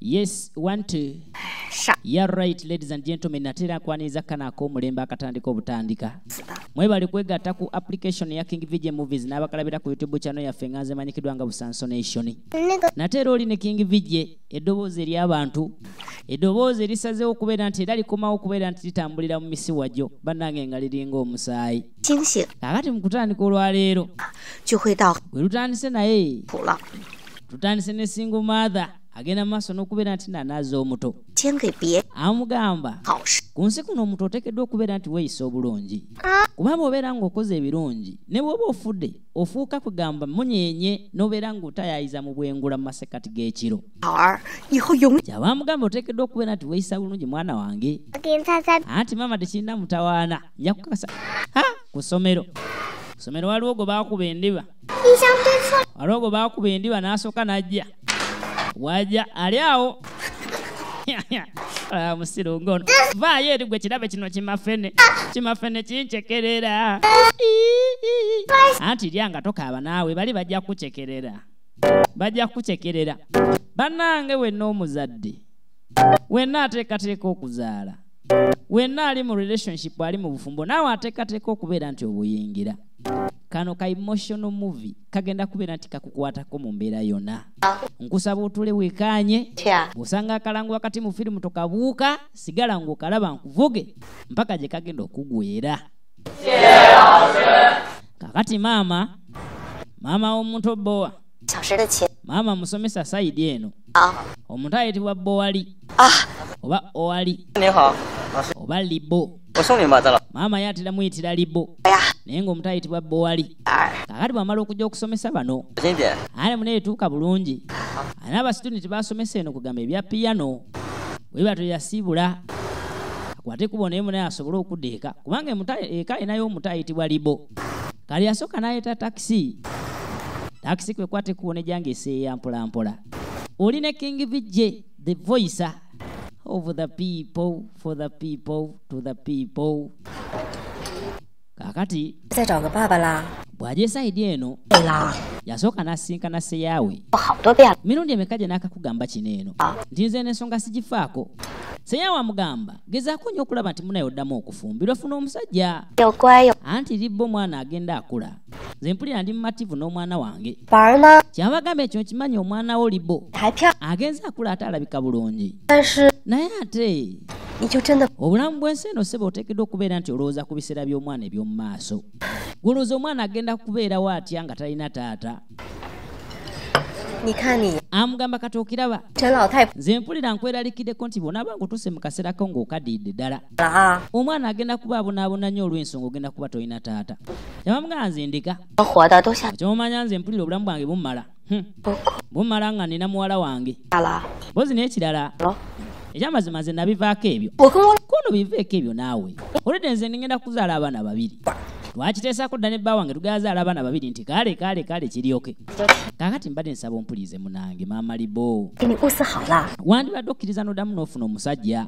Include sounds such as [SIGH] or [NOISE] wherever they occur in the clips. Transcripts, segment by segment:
yes one two yeah, right ladies and gentlemen atera nkwaniza kanaako omulembe akatandika obutandika mwebali kwegatta ku application ya king vg movies n'abakalabira ku youtube channel yaffe nga nzemanyikiddwa nga busansonation nateera oli ne king vg eddoboozi ery'abantu eddoboozi erisazeewo okubeera nti era likomawo okubeera nti litambulira mu misiwa gyo bannange nga liringa omusaayi kakati mu kutandika olwaleero we lutandise naye tutandise ne single mother agenda mumaaso n'okubeera nti nanaaza omuto amugamba ku nsi kuno omuto oteekeddwa okubeera nti weeyisa obulungi ah. kubanga obeera ng'okoze ebirungi ne bwoba ofudde ofuuka kugamba munyeenye n'obeera ng'otayaayiza mu bwengula mu masekati g'ekiro kyaba amugamba oteekeddwa okubeera nti weeyisa bulungi mwana wange anti maama tekirina mutawaana nja kukakasa ku ssomero ku ssomero waliwo gwe baakuba endiba waliwo gwe baakuba endiba n'asooka n'ajja waja aliawo [LAUGHS] ah, musirungono vayo eri gwe kirabe kino kimafene kimafene kinchekerera [LAUGHS] anti lyanga tokaaba naawe bali bajja kukuchekerera bajja kukuchekerera bannange wenna omuzadde wenna ateekateeka okuzaala wenna ali mu relationship ali mu bufumbo naawe ateekateeka okubeera nti obuyingira kano ka emotional movie kagenda kubeera nti kakukwatako mu mbeera yonna ah. nkusaba otule wekaanye bw'osanga akalango wakati mu firimu tokabuuka sigala ng'okalaba nkuvuge mpaka gye kagenda okugwera kakati maama maama w'omuntu obowa maama musomesa sayidi eno ah. omuntu ayitibwa bowali ah. oba owali oba libo maama ye atera muyitira libo naye ngaomuntu ayitibwa bowali ah. kakati bwamala okujja okusomesa bano ane mune yetuuka bulungi ane abasituni tebasomesa eno kugamba ebya piyano bweba tweyasibula akwate kubo naye munaye asobole okudda eka kubanga eka ayinayo omuntu ayitibwa libo kali yasooka n'ayeta takisi takisi kwate kwatekune gyange eseeya mpola mpola olina king vijje the voice of the people for the people to the people kakati bwajja esayidi eno yasooka n'asisinkana seyaawe mirundi emekaje n'akakugamba kino eno ah. nti nze n'ensonga sigifaako seyaawe amugamba gezaako nnyo okulaba nti munaye oddamu okufumbirwa funa omusajja anti libba omwana agenda akula nze mpulira ndi mumativu n'omwana wange kyaba agamba ekyo nkimanyi omwana wo libo agenze akula ate alabika bulungi naye ate obulamu bw'ensi eno sebe oteekeddwa okubeera nti olowooza ku biseera by'omwana eby'omu maaso gwolowooza omwana agenda agenda kubeera watya nga talina taata amugamba kati okiraba nze mpulira nkweralikireko nti bonaaba ngaotuuse mu kaseera ko ng'okadiidde ddala omwana agenda kuba abonaabona nnyo olw'ensonga ogenda kuba tolina taata yabamugaa nze ndika kyomumanya nze mpulira obulamu bwange bumumala hm. bumumala nga nina muwala wange bozi n'ekirala ekyamazima nze nabivaako ebyo kono biveeko ebyo naawe olwedde nze nigenda kuzaala abaana babiri twakiteesako dda nebba wange tugayazaala abaana babiri nti kale kale kale kiryoke kakati mbadde nsaba ompulirize munange maama libo wandibadde okkiriza noddamu n'ofuna omusajja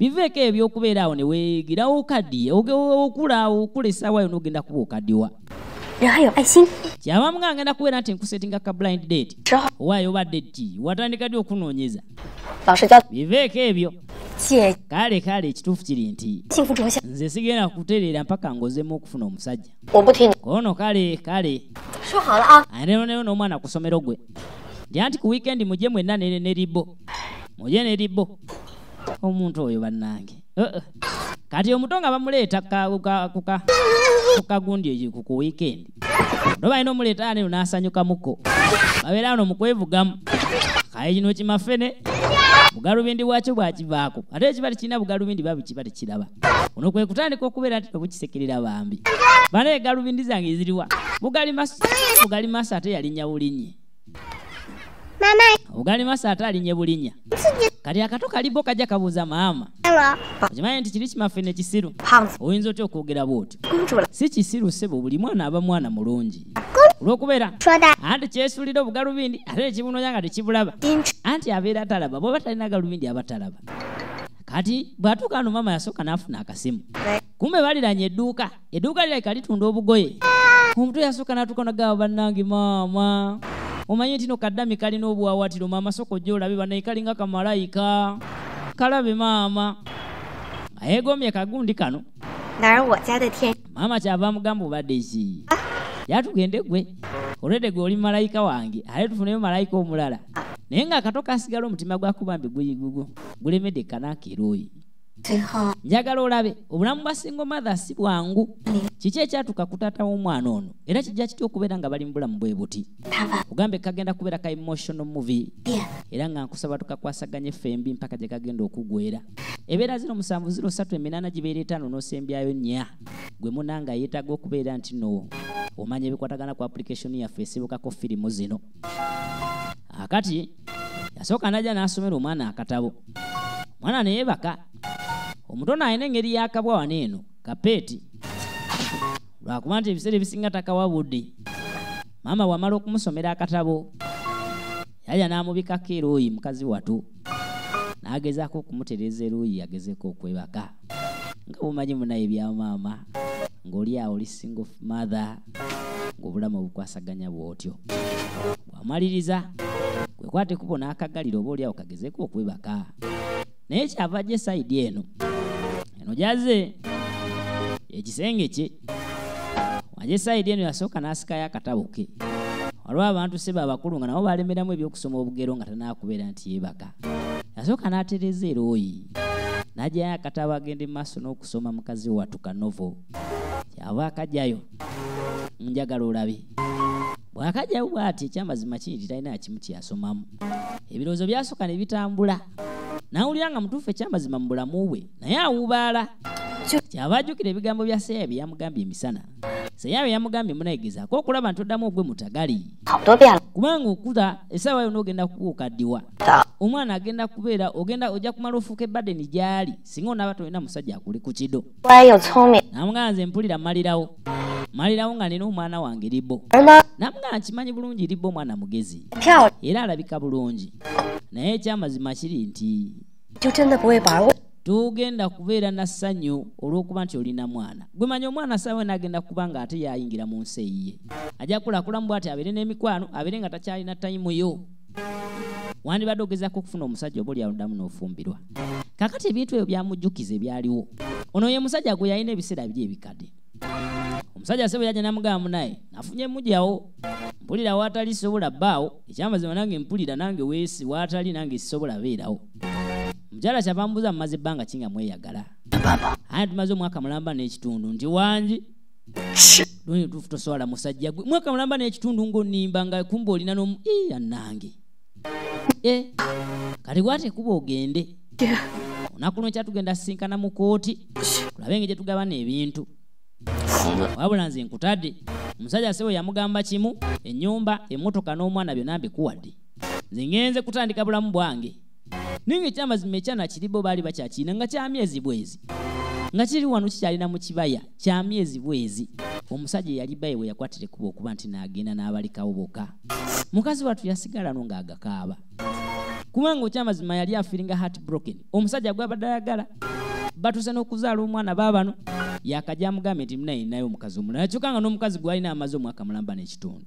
biveeko ebyokubeera awo ne weegirawo okaddiye okula okula essaawayo n'ogenda kuba okaddiwa yawayo aisin kyabamuga ngenda kubeera nti nkusetinga ka blind date owaayo badde ki watandika ddi okunoonyeza biveeko ebyo kale kale ekituufu kiri nti nze sigenda kutereera mpaka ngozemu okufuna omusajja kono kale kale aneroneyo n'omwana kusomero gwe ndya nti ku wiikendi mujje mwenna neribbo mujje neribbo omuntu oyo bannange uh-uh. kati omuto nga bamuleeta kakuka kasooka gundi eyo ku kuwiikendi no balina omuleeta ane no n'asanyuka muko babeera ano mukwevugamu kaye kino kimaffene bugalubindi bwakyo bwakivaako ate ekibali kirina bugalubindi babi kibali kiraba ono kwe kutandika okubeera nti tobukisekerera bambi bana egalubindi zange eziriwa bugali masa bugali masa ate yalinnyawulinye Mama. Ugali masata alinye bulinya. Kati akato kalibo kajja kabuza maama. Okimanya nti kiri kimafene kisiru. Oyinza otya okwogera bw'oti. Si kisiru sebo buli mwana aba mwana mulungi. Olw'okubeera anti kyesuulira obugalubindi ate ekibunoonya nga tekibulaba. Anti abeera talaba bw'oba talina galubindi aba talaba. Kati bw'atuuka wano maama yasooka n'afuna akasimu. Kumbe baliranye edduuka. Edduuka lirabika litunda obugoye. Ah. Omuntu yasooka n'atuuka n'agamba bannange maama. omanye ntino kaddami kalina obuwawatiro maama soko jo olabe banaikalinga kamalayika kalabe maama ayegomye kagundi kano maama kyava mugambo baddeki yatugende gwe olwedde gwe oli malayika wange aye tufuneyo malayika omulala naye ngaakatoka asigala omutima gwakubambe guyigugo gulemedde kanaakeroyi njagala olabe obulamu bwa single mother si bwangu kiki ekyatuka kutatawo omwana ono era kijja kitya okubeera nga bali mu bulamu bwe buti kugambe kagenda kubeera ka emotional movie era nga nkusaba tukakwasaganya efembi mpaka gye kagenda okugwera ebeera ziro musanvu ziro satu eminaana gibeera etaano n'osembyayo nnya gwe munanga yeetaaga okubeera nti no omanya ebikwatagana ku application yaffe esibukako firimu zino akati yasooka najja n'asomera omwana akatabo omwana naye baka omutono alina engeri yakabwa wano eno kapeeti lwakuba nti ebiseera ebisinga takawa budde maama wamala okumusomera akatabo yaya n'amubikako eruuyi mukazi watu n'agezaako okumutereeza eruuyi agezeko okwebaka nga bumanyi munaye bya maama ng'oli awo lisinga of mother ng'obulamu obukwasaganya bw'otyo bwamaliriza kwekwatekubona akagalira oba oli awo kagezeeko okwebaka naye kyava jye sayidi eno nojaze ekisenge kye waje esayidi eno yasooka n'asikayo akatabo ke waliwo abantu seba abakulu nga nabo balemeramu ebyokusoma obugero nga tanakubeera nti yebaka yasooka n'atereza era oyi najayo akatabo agende mu maaso n'okusoma mukazi watuka novo kyava akajayo munjagala olabe bw'akajayo bw'ati ekyamazima kiri talina kimu kyeyasomamu ebirowoozo byasooka ne bitambula n'awulira nga mutuufu ekyamazima mu bulamu bwe naye awuubaala kyava ajjukira ebigambo bya seeya bye yamugambye emisana seyabe yamugambye munayigezako okulaba ntoddamu ogwe mutagali kubanga okuta esaawa yona ogenda kukuukaddiwa omwana agenda kubeera ogenda ojja kumala ofuuka ebadeni gyali singa onaaba tolina musajja akuli ku kido namugaa nze mpulira mmalirawo mmalirawo nga nina omwana wange libbo namugaa nkimanyi bulungi libbo omwana mugezi era alabika bulungi naye ekyamazima kiri nti togenda kubeera nassanyu olwokuba nti olina mwana gwemanya omwana saawe nagenda kuba nga ate yayingira mu nsi eyiye ajja kulakulamu bw ati abeere n'emikwano abeere nga takyalina tayimu yo wandibadde ogezako okufuna omusajja oba olyaludamu n'ofumbirwa kakati ebintu ebyo byamujjukiza ebyaliwo ono ye musajja gwe yalina ebiseera biri ebikadde omusajja sebwe yajja namugambu naye nafunye mujyawo mpulira waatali sobola bbaawo ekyamazima nange mpulira nange wesi waatali nange sisobola beerawo mukyala kyabambuza mumaze ebbanga kinga mweyagala ani tumaze omwaka mulamba n'ekitundu nti wangi lunituufu tosobola musajja gwe mwaka mulamba n'ekitundu ngaonimba nga kumba olina nomu yannange e, kati gwatekuba ogende onaku lwo kyatugenda sisinkana mu kooti tulabe engeri gyetugabana ebintu wabula nze nkutadde omusajja sebwe yamugamba kimu ennyumba emmotoka n'omwana byonna mbikuwadde nze ngenze kutandika bulamu bwange ninga ekyamazima ekyana kiribo baali bakyakiina nga kyamyezi bwezi nga kiri wano kikyalina mu kibaya kyamyezi bwezi omusajja eyali bayi we yakwatire kuba okuba nti n'agenda n'abalekawo boka mukazi watu yasigalano ng'agakaaba kubanga okyamazima yali afiiringa heart broken omusajja gwabadde ayagala batuse n'okuzaala omwana baabano yakajja amugambye nti munayinayo omukazi omulala kyuka nga n'omukazi gwalina amaze omwaka mulamba n'ekitundu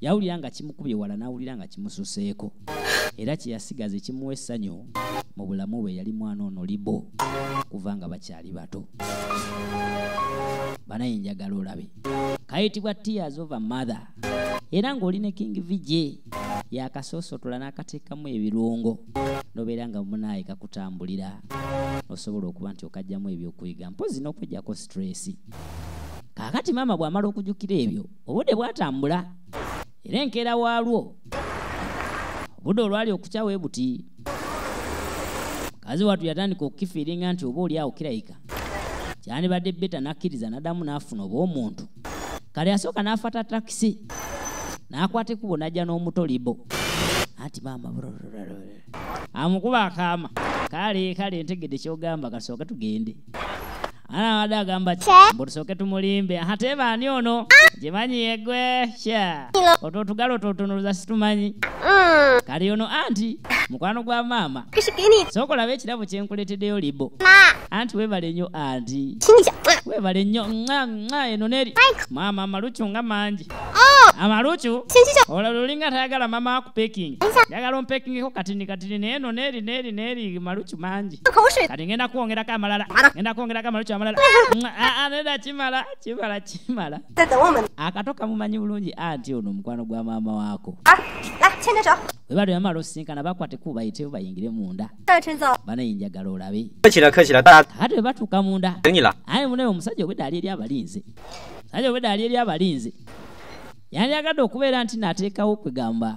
yawulira nga kimukubye wala n'awulira nga kimususeeko era kyeyasigaza ekimuwa essanyu mu bulamu bwe yali mwana ono libo kuva nga bakyali bato banaye njagala olabe kayitibwa tears over mother era ng'olina king vije yakasoosotola n'akateekamu ebirungo nobeera nga munaye kakutambulira osobola okuba nti okagyamu ebyokuyiga mpozi n'okwejjako sitressi kaakati maama bw'amala okujjukira ebyo obudde bwatambula era enkeera waalwo obudde olwali okukyawe buti mukazi watu yatandika okukifiiringa nti oba oliawo kirayika kyandibadde ebeta n'akkiriza n'addamu n'afuna oba omuntu kale asooka n'afata takisi n'akwata ekubo n'ajja n'omuto libo ati maama amukuba akaama kale kale ntegedde kyogamba kasooka tugende anawadde agamba mbu tusooke tumulimbe ahateba ani ono gyemanyi yegwe sha oto otugala otootonoloza situmanyi mm. kali ono anti mukwano gwa maama sooka olaba ekirabo kyenkuleteddeyo libo anti weebale nnyo anti weebale nnyo ena eno neri maama amalucu nga mangi oh. 牵起手。现在。口水。打口水。啊，那咋这么辣？这么辣？这么辣？这怎么？啊，看到我们，你不用急，啊，不用急，我们马上马上就。啊，来牵个手。对不起，了，客气了，大家。等你了。哎，我们呢？我们三九五的二零零二零一。三九五的二零零二零一。yandyagadde okubeera nti nateekawo kwegamba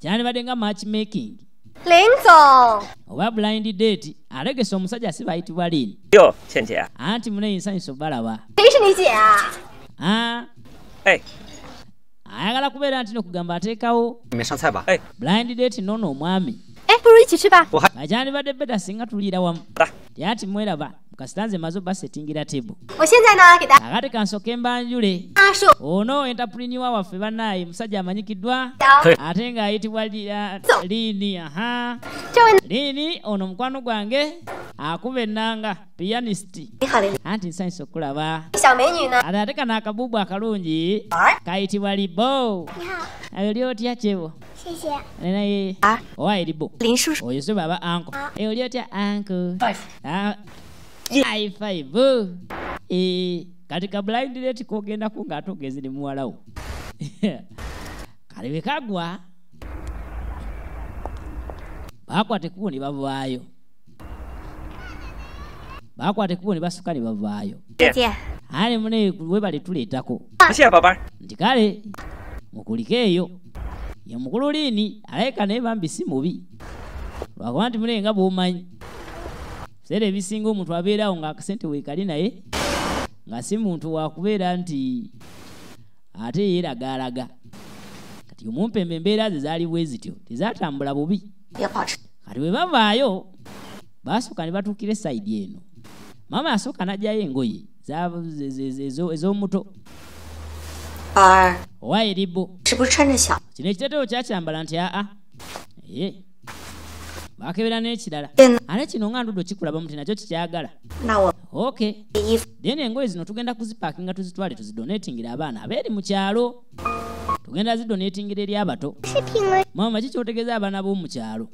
kyandibadde nga matchmaking oba blind date alegesa omusajja si bayitibwa lini anti muneyinsanyusa obalaba ayagala kubeera nti nokugamba ateekawo blind date nono omwami eh, ku luli kikiba akyandibadde beda singa tuliira wamu tyati mweraba kasita nze mazo basetingira tebu akati kansoke mbanjule ono entapuliniwa waffe banaye musajja amanyikiddwa ate ng'ayitibwa liini aha liini ono mukwano gwange akuba ennanga pianisti anti nsanyisa okulaba ate ate kano akabubu akalungi kayitibwa libo ayo lyotya kyebo owaye libo 林叔叔，我也是爸爸 uncle。哎、啊，我叫叫 uncle。five 啊，high five。咦，katika blind date kugenda kungato gezi ni mwalau。karibu kagua。bakwate kuku ni babu wayo bakwate kuku ni basuka ni babu wayo ani mune webali tuletako kasi ya baba ndikale mukulikeyo yemukulu liini alayika nebambi si mubi lwakuba nti mulenga bwomanyi biseera ebisinga omuntu abeerawo ngaakasente weekali naye nga si muntu wakubeera nti ate yeeragalaga kati omumpemba embeera ze zaali bwe zityo tezatambula bubi kati bwe bavaayo baasooka ne batuukira esayidi eno maama yasooka n'ajjayo engoye ez'omuto 儿。我也不。是不是穿着小？今天这都加钱不让贴啊？哎。bakebera nekirala ale kino nga ndudo kikulaba muti nakyo kikyagala ok then engoye zino tugenda kuzipaakinga tuzitwale tuzidonatingire abaana abaeri mu kyalo tugenda zidonetingira eri abato mama kikyotegeza abaana b'omukyalo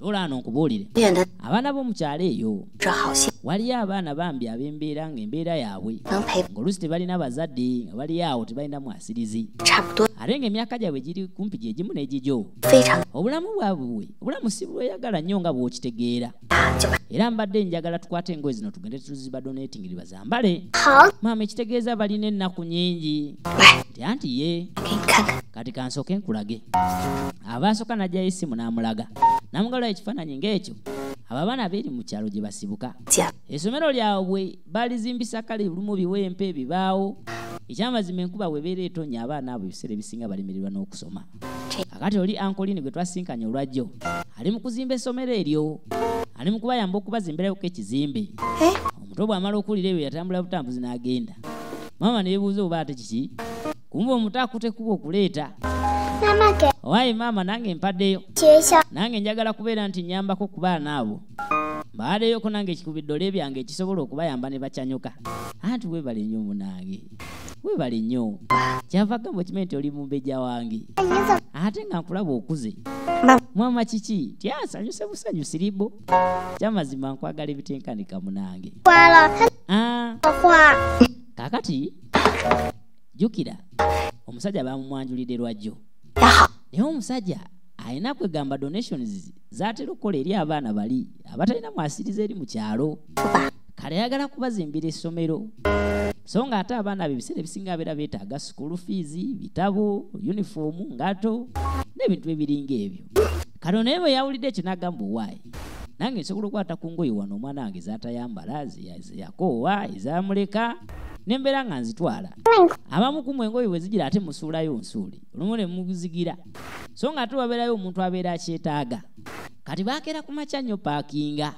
tolaano nkubuulire abaana b'omukyalo eyo waliyo abaana bambi ab'embeera ng'embeera yaabwe ng'oluusi tebalina bazadde nga baliyo awo tebalina mwasirizi ate ng'emyaka gyabwe giri kumpi gyegimu n'egigyo obulamu bwabwe bwe obulamu si bweyagala nnyo nga bw'okitegeera era mbadde njagala tukwate engoyi zino tugende tuziba donatingiri bazambale maama ekitegeeza balina ennaku nyingi nti anti ye kati kansooke nkulage abaasooka najayo essimu n'amulaga namugalayo ekifaananyi ng'ekyo abo abaana beeri mu kyalo gye basibuka essomero lyabwe balizimbisa kale lumu biwempa ebibaawo ekyamazima enkuba webeera etonya abaana abo ebiseera ebisinga balemererwa n'okusoma kakati oli ankolini gwe twasinkanya olwajjo ali mu kuzimba essomero eryo ali mu kubayamba okubazimbirayoko ekizimbe omuto bw'amala okuwulira ebyo yatambula butambuzi n'agenda mama neebuuza obubaate kiki kumba omuto akutekuba okuleeta samake owaayi maama nange empaddeyo nange njagala kubeera nti nyambako okubaa naabo mbaaddeyoko nange ekikubidde ole ebyange ekisobola okubayamba ne bakyanyuka anti weebale nnyo munange weebale nnyo kyava gamba okimanyi nti oli mumbejja wange ate nga nkulaba okuze mwama kiki tyasanyuse busanyusiribo kyamazima nkwagala ebitenkanika munange ah. kakati jjukira omusajja baamumwanjulidde lwajjo omusajja alina kwegamba donations zatera okukola eri abaana bali abatalina mwasiriza eri mu kyalo kale ayagala kubazimbira essomero so nga ate abaana be ebiseera ebisinga abeera beetaaga sikuolu fiizi bitabo yunifoomu ngato n'ebintu ebiringa ebyo kale onaye bwe yawulidde ekyo n'agamba owaayi nange nsobola okwata ku ngoye wano omwana wange z'atayambala ziyakoowa ezamuleka nembeera nga nzitwala abamu kumwe engoye bwe zigira ate musuulayo nsuuli olumu ne muzigira so nga ate wabeerayo omuntu abeera akyetaaga kati baakera ku makya nnyo paakinga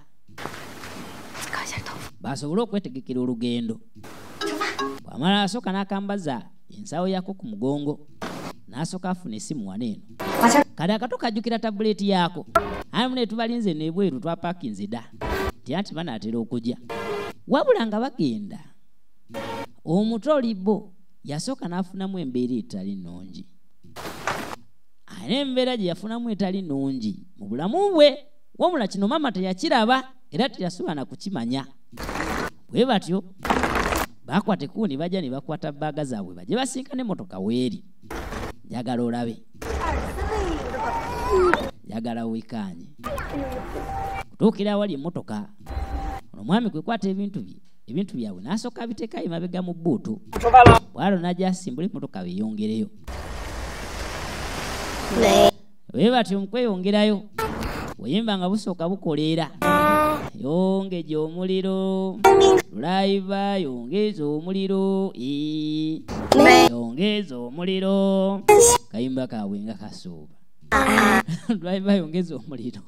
basobole okwetegekera olugendo bwamala asooka n'akambaza ensawo yako ku mugongo n'asooka afuna essimu waneeno kale akato kajukira tabuleti yako amune tubalinze nebweru twapakinze da tyanti banatera okujya wabula nga bagenda omutolibo yasooka n'afunamu embeera etali nungi ana embeera gye yafunamu etali nungi mu bulamu bwe wamula kino mama teyakiraba era teyasobana kukimanya bwe batyo bakwata ekuu ne bajja ne bakwata bbaaga zaabwe bajje basinkane motoka weeri njagala olabe njagala wikanye kutuukira awali emmotoka omwami kwekwata ebintu bye ebintu byabwe n'asooka abiteekayo emabega mu bbuutu bwalo n'ajasimbula emmotoka beeyongereyo bwe batyo mukweyongerayo buyimba nga busooka bukoleera yongeja omuliro lulaiva yongeza omuliro yongeza omuliro kayimba kabwenga kasuuba [LAUGHS] lwali bayongeza omuliro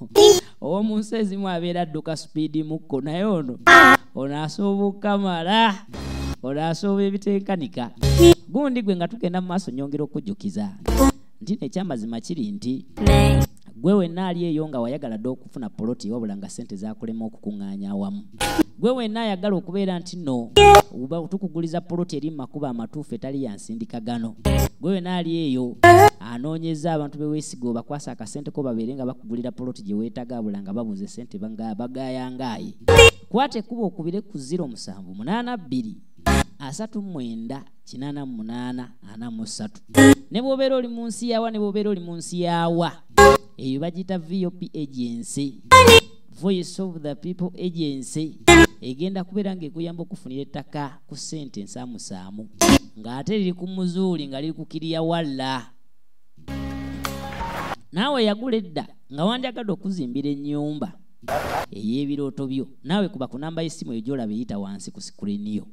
owomu nsi ezimu abeera adduka supiidi mukko naye ono onoasooba okukamala onoasooba ebitenkanika gundi gwe nga tugenda mu maaso nyongera okujjukiza nti nekyamazima kiri nti gwe wenna ali eyo nga wayagala dda okufuna poloti wabula nga sente zakulema okukuŋŋaanya awamu gwe wenna ayagala okubeera nti no uba tukuguliza poloti eri mu makubo amatuufu etali yansindikagano gwe wenna ali eyo anoonyeza abantu bewesiga obakwasa akasenteko babeere nga bakugulira poloti gye weetaga bula nga babuuza sente bagayangaayi kwata ekuba okubire ku ziro musanvu munaana bbiri asatu mwenda kinaana mu munaana ana mu ssatu ne bw'obeera oli mu nsi yawa ne bw'obeera oli mu nsi yawa eyo bagiyita vop agency voice of the people agency egenda kubeera nga ekuyamba okufunira ettaka ku ssente ensaamusaamu ng'ate liri ku muzuuli nga liri ku kiriya walla naawe yagula edda nga wandyagadde okuzimbira ennyumba eyebirooto byo naawe kuba ku namba y'essimu eyo gyolaba eyita wansi ku sikuliini yo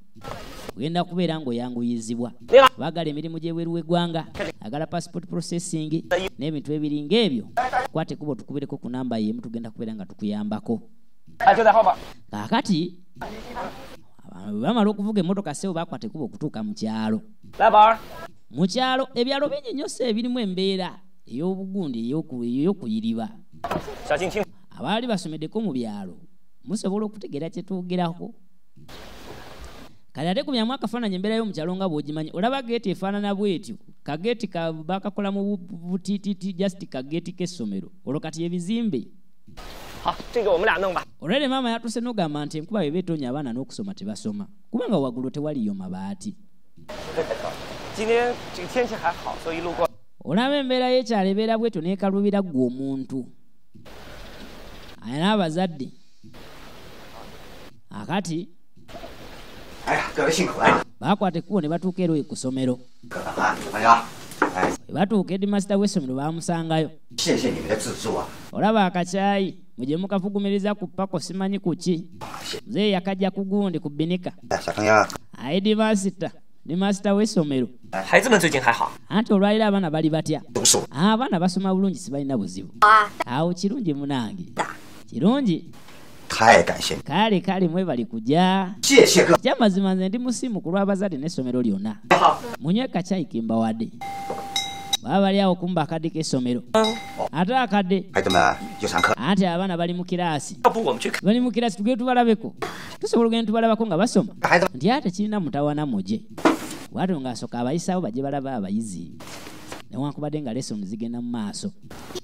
ogenda kubeera ng'oyanguyizibwa baagala emirimu gy'ebweru w'eggwanga agala passport processing n'ebintu ebiringa ebyo kwate kuba otukubireko ku namba yemu tugenda kubeera nga tukuyambako kaakati bamala okuvuga emmotoka seewo baakwate kuba okutuuka mu kyalo mu kyalo ebyalo binyinyosa ebirimu embeera ey'obugundi eyokuyiriba abaali basomeddeko mu byalo musobola okutegeera kyetwogerako kale ate kumyamu akafaananyi embeera y'omukyalo nga bw'ogimanyi olaba geeti efaanana bwetyo kageeti bakakola mu butiititi just kageeti k'essomero olwo kati yebizimbe olwere maama yatuse n'ogamba nti enkuba beba etonya abaana n'okusoma tebasoma kubanga waggulu tewaliyo mabaati olaba embeera y'ekyalo ebeera bwetyo n'ekalubira ggwe omuntu alina abazadde akati bakwata ekkubo ne batuuka eroyi ku somero we batuuka edimasita w'essomero baamusangayo olaba akakyayi mugye mukafugumiriza ku pako simanyi ku ki muzeeyi yakajja ku gundi ku binika aye dimasita dimasita w'essomero anti olwaliro abaana bali batya abaana basoma bulungi sibalina buzibu ah. awo kirungi munange kirungi kae kanshe kale kale mwe bali kuja cheche ka jama zimanze ndi musimu ku lwabazadde n'essomero lyona munywe kacyayi kimba wadde baba ali awo kumba akadde k'essomero ate akadde anti abaana bali mu kiraasi bali mu kiraasi tugee tubalabeko tusobola ogenda tubalabako nga basoma nti ate kirina mutawana muje wato ng'asoka abayisawo bajye balaba abayizi newankubadde nga lessoni zigenda mu maaso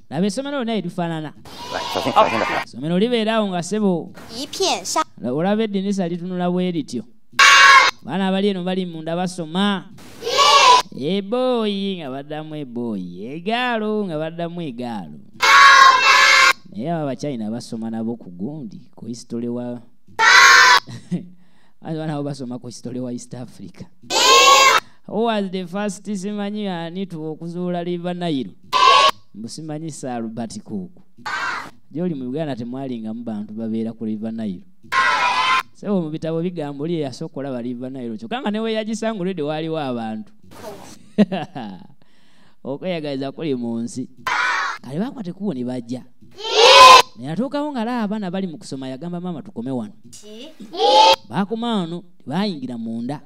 laba essomero lyo naye lifaanana essomero libeeraawo nga ssebo olaba eddinisa litunula bwe rityo baana abali eno bali munda basoma ebooyi nga baddamu ebooyi egaalo nga baddamu egaalo naye aba bakyayina basoma nabo ku gundi ku histole wa [LAUGHS] baana abo basoma ku histole wa east africa yeah. owas the first simanyi ani tuwa okuzuula liva nairo musimanyi salubati kuku gyoli mu uganda temwalingamu bantu babeera ku liva nairo sewo mu bitabo bigambo lye yasooka olaba liva nairo kyokka nga newe yagisanguledde waaliwo abantu [LAUGHS] okweyagaliza kuli mu nsi kale bakwatekuwo ne bajja neyatuukawo nga laba abaana bali mu kusoma yagamba maama tukome wano bakumaano tebayingira munda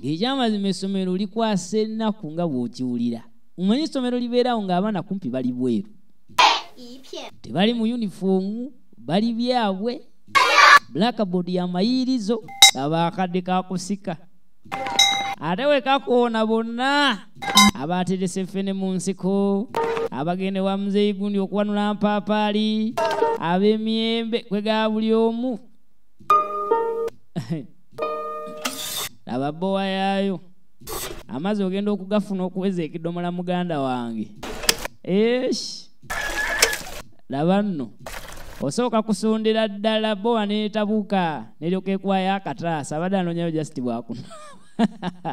ng'ekyamazima essomero likwasa ennaku nga bw'okiwulira omanyi essomero libeerawo ng'abaana kumpi bali bweru tebali mu yunifoomu bali byabwe blackboard ya mayirizo aba akadde kakusika ate wekakoona bonna abaaterese ffene mu nsiko abagende wa muzeyi gundi okuwanula mpaapaali ab'emiyembe kwegaa buli omu [LAUGHS] ababowa yaayo amazzi ogenda okugafuna okuweza ekidomola muganda wange eshi laba nno osooka kusundira ddala bowa netabuka neryoka ekwayo akataasa abadde anoonyayo jasiti bwakuna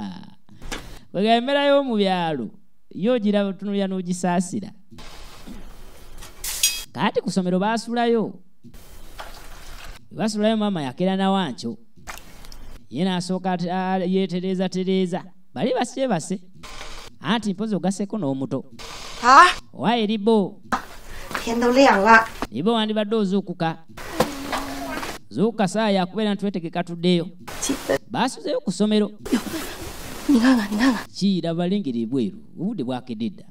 [LAUGHS] wega embeera y'omu byalo yo giraba tunulira n'ogisaasira kaati ku somero baasulayo ebasulayo maama yakeera na wancyo ye nasooka yeterezatereeza bali base base anti mpozi ogaseko n'omuto owaye libo libo wandibadde ozuukuka zuukuka saaya akubeera nti wetegeka tuddeyo baasuzeyo ku ssomero kiiraba lingira ebweru obudde bwakedde dda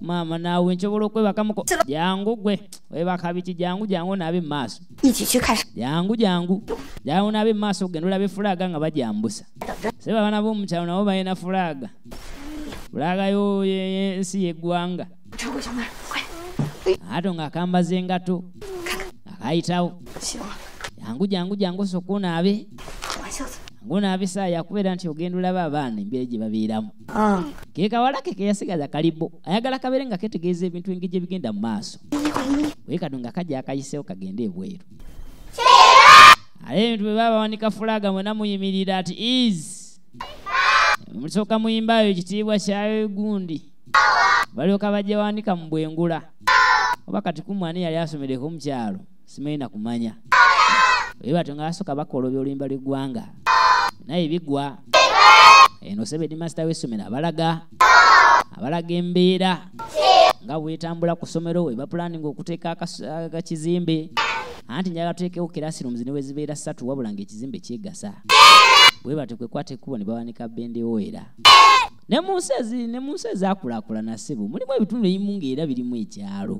maama naawe nsobola okwebakamuko jangu gwe webakabiki jangu jangu naabe mumaaso jangu jangu jangu naabe mumaaso ogenda olaba efulaga nga bajambusa seba abaana b'omukyalo nabo balina fulaga fulaga yensi yeggwanga ato ng'akambaza engato akayitawo jangu jangu jangu sokunaabe ngunaabisa yakubeera nti ogenda olaba abaana embeera gye babeeramu ah. ke kawala ke keyasigaza kalibo ayagala kabeere nga ketegeeza ebintu engeri gye bigenda mu maaso we kano nga kajja akayiseewo kagende ebweru ale ebintu bwe babawanika fulaga mwena muyimirira ati easi musooka muyimbayo ekitiibwa kyayo egundi balyoka bajjawanika mu bwengula oba kati kumwani yali asomereko mukyalo simanyi nakumanya ebatyo nga basooka bakola obyoluyimba lweggwanga nayebigwa eno sebedi masita w'essomero abalaga abalaga embeera nga bwetambula ku ssomero we bapulaninga okuteeka akakizimbe anti njaga tuteekewo kirasirumzi ne wezibeera ssatu wabula ngaekizimbe kyegasa bwe bate kwekwata ekkubo ne bawanika bendewoera ne mu nsi ezaakulaakulana ssebo mulimu ebitundu ebimu ngaera birimu ekyalo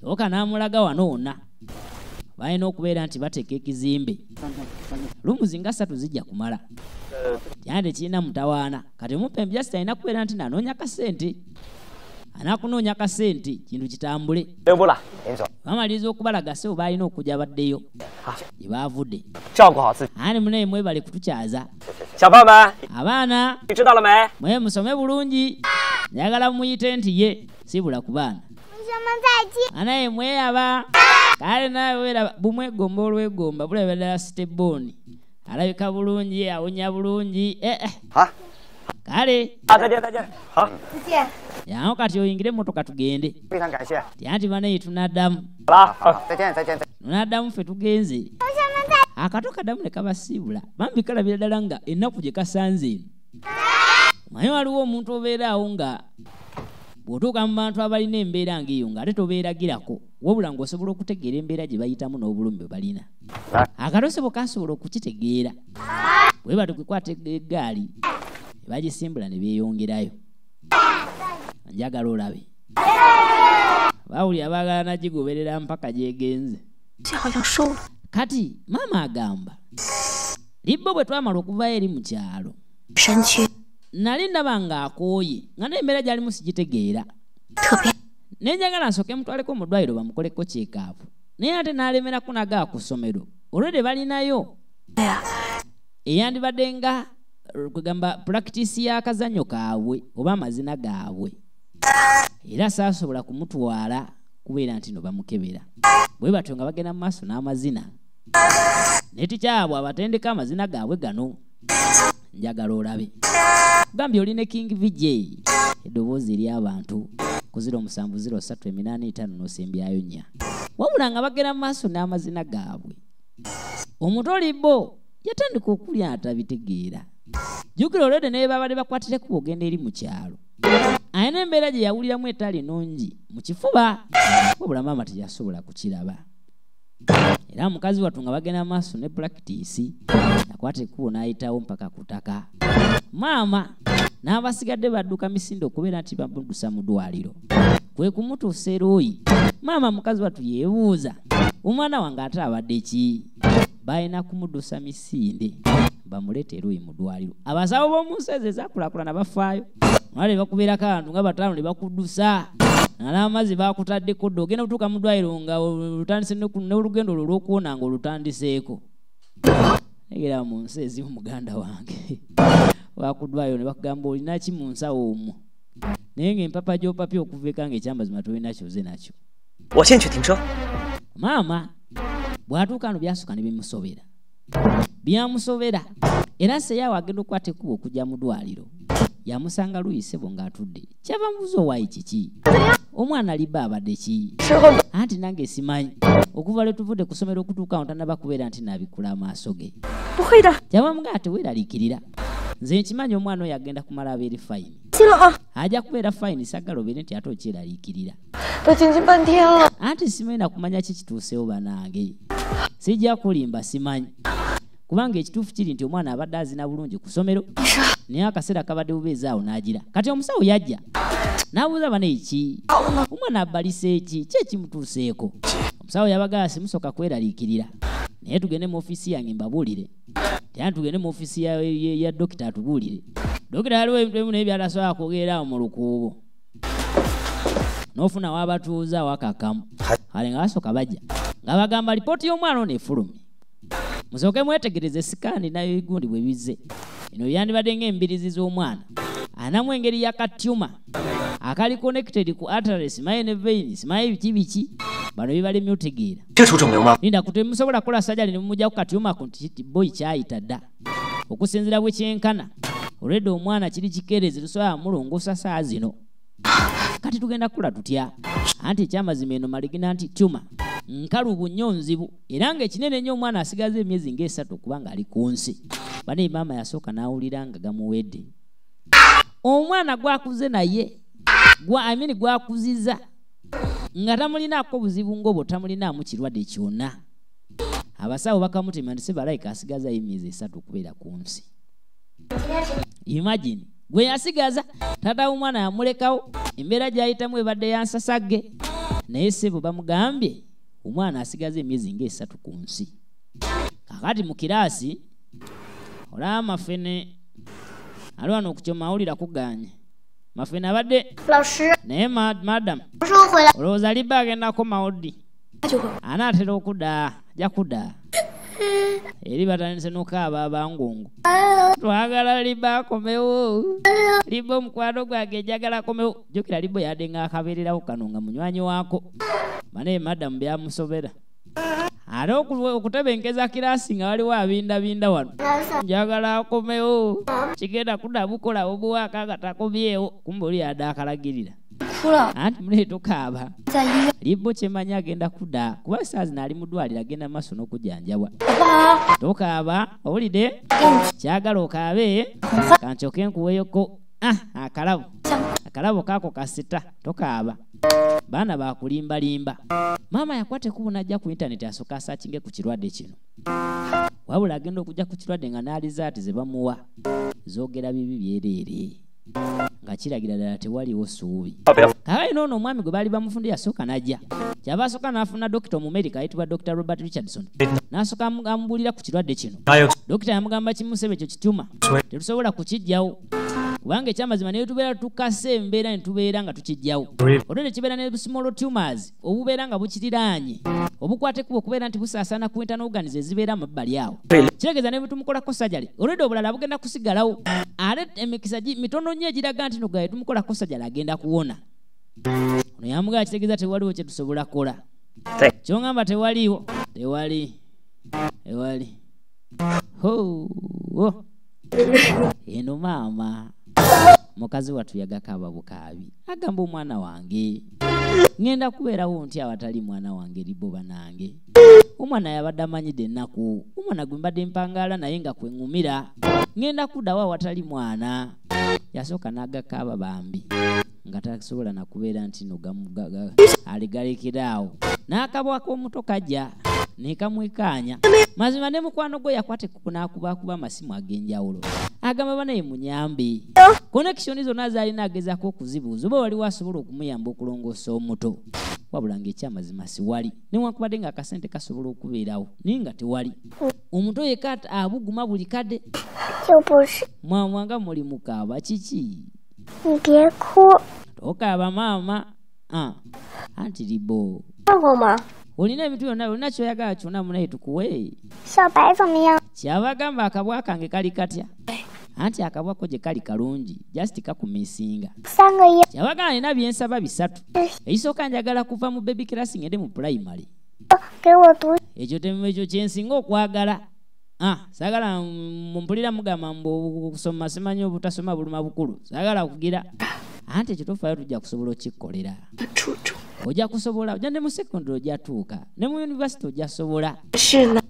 sooka n'amulaga wano wonna balina okubeera nti bateeka ekizimbe lumuzi nga satu zijja kumala kyande kirina mutawaana kati mupe mujasita alina kubeera nti nanoonya kasente anaakunoonya kasente kintu kitambule bamaliriza okubalagase oba alina okuja baddeyo gye baavudde ani munaye mwebale kutukyaza abaana mwe musome bulungi njagala mumuyite nti ye sibula ku baana musoma zaki anaye mweraba kale naye weraba bumwegomba olwegomba bulabira ddala siteboni alabika bulungi awunya bulungi ee eh, eh. kale ah, yao kati oyingire emotoka tugende tyanti baneyi tunaddamu ah, ah, tunaddamu ffe tugenze akato kadamu nekabasiibula bambi kalabira ddala nga ennaku gye kasanze eno omanye waliwo omuntu obeeraawo nga bw'otuuka mu bantu abalina embeera ng'eyo ng'ate tobeeragirako wabula ng'osobola okutegeera embeera gye bayitamu n'obulumi bwe balina akatosebo kasobola okukitegeera bwe ba tukikwata eggaali ne bagisimbula ne beeyongerayo njagala olabe baawuli abaagala nagigoberera mpaka gyegenze kati maama agamba libbo bwe twamala okuvayo eri mu kyalo 山区。nali ndaba ng'akooye nga n'embeera gy'alimu sigitegeera nenjagala nsoke mutwaleko mu ddwaliro bamukoleko kyekaavu naye ate n'alemerako nagaa ku ssomero olwede balinayo eyandibadde nga kwegamba pulakitisi y'akazanyo kaabwe oba amazina gaabwe era saasobola kumutwala kubeera nti no bamukebera bwe batyo nga bagenda mu maaso n'amazina ne tikyabwe abatendeka amazina gaabwe gano njagala olabe gambye olina king vj eddoboozi eri abantu ku 07385n'osembyayo nnya wabula nga bagenda mu maaso n'amazina gaabwe omuntu oli bo yatandika okulya atabitegeera jukira olwedde naye babadde bakwatireku ogenda eri mu kyalo ayina embeera gye yawuliramu etali nungi mu kifuba wabula maama tegyasobola kukiraba era mukazi wattu nga bagenda mu maaso ne purakitisi yakwata ekkubo n'ayitawo mpaka ku ttaka maama n'abasigadde badduka misinde okubeera nti babudusa mu ddwaliro kwe kumutuusa eroyi maama mukazi watu yeebuuza omwana wange ate abadde ki balina kumudusa misinde bamuleeta eroyi mu ddwaliro abasawo b'omunsi ezo ezakulakulana bafaayo nale bakubeera kantu nga bataano ne bakudusa nalamazzi bakutaddeko dda ogenda kutuuka mu ddwaliro nga olutandise neolugendo olwo olwokuwona nga olutandiseeko egera mu nsi ezimu muganda wange wakudwayo ne bakugamba olinaki mu nsawo omwo naye ngaempapa gyopapya okuveka nga ekyambazima tolinakyo ze nakyo wakyenkyotinco maama bwatuuka no byasuka ne bimusobera byamusobera era seyaawo agenda okukwata ekkubo okujja mu ddwaliro yamusanga luyi ssebo ng'atudde kyava mubuzi owaayi kiki omwana liba abadde ki anti nange simanyi okuva lwe tuvudde ku ssomero okutuuka awo ntanaba kubeera nti naabikula amaaso ge kyavamugaa teweeraliikirira nze nkimanyi omwana oyo agenda kumala abeeri fayini ajja kubeera fayini saggala obeere nti ate okyeraliikirira anti simanyi nakumanya ki kituuseewo banange sijja kulimba simanyi kubanga ekituufu kiri nti omwana abadde azina bulungi ku somero naye akaseera kabadde bubeezaawo n'agira kati omusawo yajja n'abuuza baneeki omwana abbalisa eki ki ekimutuuseeko omusawo yabagala simusooka kweraliikirira naye tugende mu ofiisi yange mbabuulire tyani tugende mu ofiisi ya dokita atubuulire dokita aliwo ebintu naye byatasobola kwogereraawo mu lukuubo n'ofuna w'abatuuza awakakamu kale nga basooka bajja nga bagamba lipooti y'omwana ono efulumi musooke mwetegereze sikandi nayo igundi bwe bize eno yandibadde ng'embirizi z'omwana anamu engeri ya katyuma akali connected ku atares maye ne veinis maye biki biki bano bibali myotegeera nda kuti musobola kukola sajali nemumujaku katyumaku nti boyi kyayita dda okusinzira bwe kyenkana olwedde omwana kiri kikeereze tusobola mulongosa saa zino kati tugenda kukola tutya anti ekyamazima eno maligina nti tyuma nkalubu nnyo nzibu era ngaekinene nnyo omwana asigaza emyezi ngaesatu okubanga ali ku nsi bane maama yasooka n'awulira nga gamuwedde omwana gwakuze naye amini gwakuziza nga tamulinaako obuzibu ngaobwo tamulinaamu kirwadde kyonna abasawo bakamutema ntise balayika asigazayo emyezi esatu okubeera ku nsi imagini gwe yasigaza tata womwana yamulekawo embeera gyayitamu ebadde yansasagge naye sebo bamugambye omwana asigaza emyezi ngaesatu ku nsi kakati mu kiraasi olaba mafene ali wano okukyoma awulira kuganye mafene abadde naye madamu olowooza liba agendako mawudi anaatera okudaa ajakudaa eri batandise n'okaaba abangungu ah. twagala liba akomewo ah. liba omukwano gwage ejagala akomewo jukira liba yadde ng'akabeererawo kano nga munywanyi waako maneye madamu byamusobera ate okutebenkeza kiraasi nga waliwo abindabinda wano njagala akomewo kigenda kudabukolawo obuwaaka nga takomyewo kumbe oli yadde akalagirira kula anti muleeta okaaba limbokyemanyi agenda kudda kuba saazi naali muddwalira agenda maaso n'okujjanjabwa tokaaba owulidde kyagala okaabe kantyoke nkuweyoko ah, akalabu akalabu kaako kasita tokaaba baana bakulimbalimba maama yakwata ekubu najja ku intaneti asooka asakinge ku kirwadde kino wabula agenda okujja ku kirwadde nga n'aliza ati ze bamuwa zoogera bibi byereere nga kiragira ddala tewaliwo suubi kabaayi noono omwami gwe baali bamufundu yasooka n'ajja kyava asooka n'afuna dokita omumerica ayitibwa dokita robert richardson n'asooka amugambulira ku kirwadde kino dokita yamugamba kimusebe kyo kituma terusobola kukijjawo kubanga ekyamazima naye tubeera tukase embeera netubeera nga tukigyawo olwo nekibeera nebusimolotumas obubeera nga bukiriraanye obukwate kuba okubeera nti busaasaana ku entan oganiza ezibeera mu bbali awo kiregeza nebitumukolako sajale olwedde obulala bugenda kusigalawo ale emikisa mitono nyo egiraga nti nogaye tumukolako sajale agenda kuwona ono yamugaa kitegeeza tewaliwo kyetusobola kola kyoŋamba tewaliwo tewali tewali ho eno maama mukazi wattu yagaka ababukaabi agamba omwana wange ŋŋenda kubeerawo nti awatali mwana wange eribbo banange omwana yabadde amanyidde ennaku omwana gwe mbadde mpangaala naye nga kwe ŋŋumira ŋŋenda kuddawo awatali mwana yasooka n'agaka aba bambi nga tasobola nakubeera nti nogamugaga aligalekeraawo n'akabwak'omutokajja nekamwekaanya mazima ne mukwano gwe yakwate kunakubakuba amasimu ag'enjawulo agamba banaye munyambe konekisyoni zonna zalina agezako okuzibuuza oba waliwo asobola okumuyamba okulongoosa omuto wabula ngaekyamazima siwali newankubadde nga akasente kasobola okubeerawo naye nga tewali omuto yeka abuguma buli kadde mwamwa nga mulimukaaba kiki ntokaaba maama anti ah, libo olina ebintu byonna olina kyoyagala kyona munaye tukuwe kyaba gamba akabwa kange kali katya anti akabwako gye kali kalungi jasiti kakumisinga kyabagala nina byensaba bisatu ekisooka njagala kuva mu bebi kirasi ngende mu pulayimale ekyo temekyo kyensinga okwagala saagala mumpulira mugamba mbuokusoma simanyi obutasoma buluma bukulu saagala kugira anti ekyo tofayo tujja kusobola okikkolera ojja kusobola ojja ne mu sekondary ojjatuuka ne mu univesity ojjasobola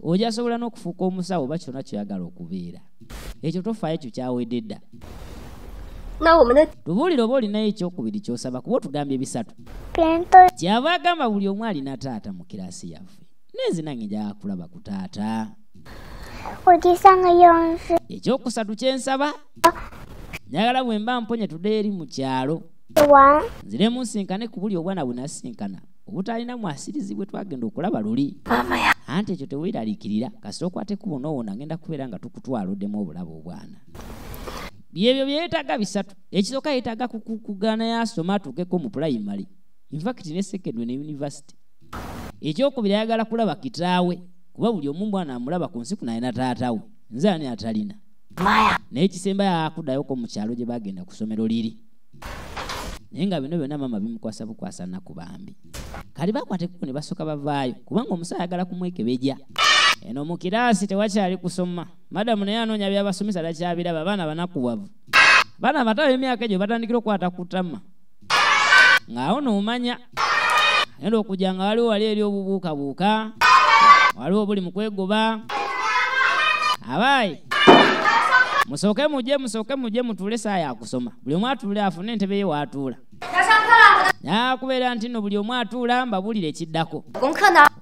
ojjasobola n'okufuuka omusawo oba kyonna kyoyagala okubeera ekyo tofaayo ekyo kyawededda tubuulire oba olinayo ekyokubiri kyosaba kuba otugambye bisatu kyava agamba buli omu alina taata mu kiraasi yaffe nenzinange njaga kulaba ku taata ekyokusatu kyensaba njagala bwe mba mponye tuddeyo eri mu kyalo wa zile musinkane kubuli obwana buna sinkana obutalina mwasirizi bwe twagenda okulaba luli anti ekyo tewiralikirira kasita okwate kubonaobona ngenda kubeera nga tukutwaluddemu obulaba obwana byebyo byeyetaaga bisatu ekisooka yeetaaga kukugana yasoma atuukeko mu pulayimale infacti ne sekendwe ne univesity ekyokubira ayagala kulaba kitaawe kuba buli omu mwana amulaba ku nsi kuna yena taatawe nze ani atalina naye ekisembayo akuddayoko mu kyalo gye bagenda ku somero liri naye nga bino byonna maama bimukwasa bukwasa nnaku bambi kali bakwate kuko ne basooka bavaayo kubanga omusa ayagala kumwekebeja eno mu kiraasi tewakyali kusoma madamu naye anoonya byabasomesa takyabiraba baana banakuwavu baana bataba emyaka egyo batandikira okwata kutama ngaawo noomanya enda okujja nga waliwo wali eri obubuukabuuka waliwo buli mu kwegoba abaayi musooke mujje musooke mujje mutuule saa yakusoma buli omwatuule afune entebe ye watuula tasankala nakubeera nti no buli omu atuula mbabuulira ekiddako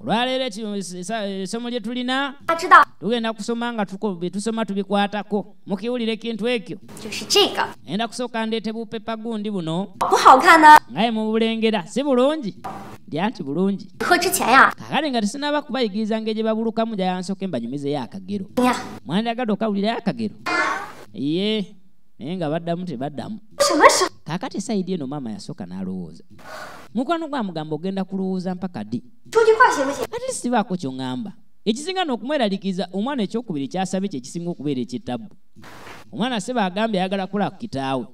olwaleero essomo lye tulina tugenda kusoma nga betusoma tubikwatako mukiwulira ekintu ekyo enda kusooka ndeete bupepa gundi buno ngaye mubulengera si bulungi dya nti bulungi kakale nga tesinaba kubayigiriza ngeri gye babulukamu gyayansooke mbanyumizeyo akagero mwandyagadde okawulirayo akagero ye yeah. naye nga baddamu tebaddamu kaakati saidi eno maama yasooka n'alowooza mukwano gwa mugamba ogenda kulowooza mpaka ddi atisibaako kyoŋŋamba ekisinga n'okumweraliikiriza omwana ekyokubiri kyasabe kyekisinga okubeera ekyettabbu omwana seba agambe ayagala kula kitaawe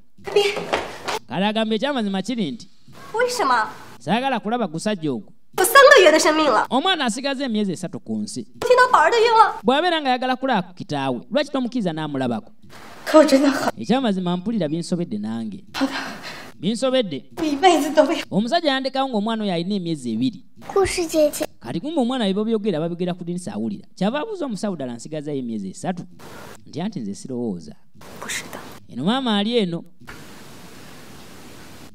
kale agamba ekyamazima kiri nti saagala kulaba gusajja ogwo ku san ga yuwa shan mila omar na siga zai meze sato kunsi kina bar da yawa bai mera ga yagala kura ku ki tawo rashi ta mukiza na mura ba ku kawo jina ha ita mazima mpulira bin sobe de nange binsobedde omusajja yandekawo ng'omwana oyo alina emyezi ebiri kati kumba omwana bebo byogera babigera ku dinisa awulira kyava abuuza omusawo ddala nsigazayo emyezi esatu nti anti nze sirowooza eno maama ali eno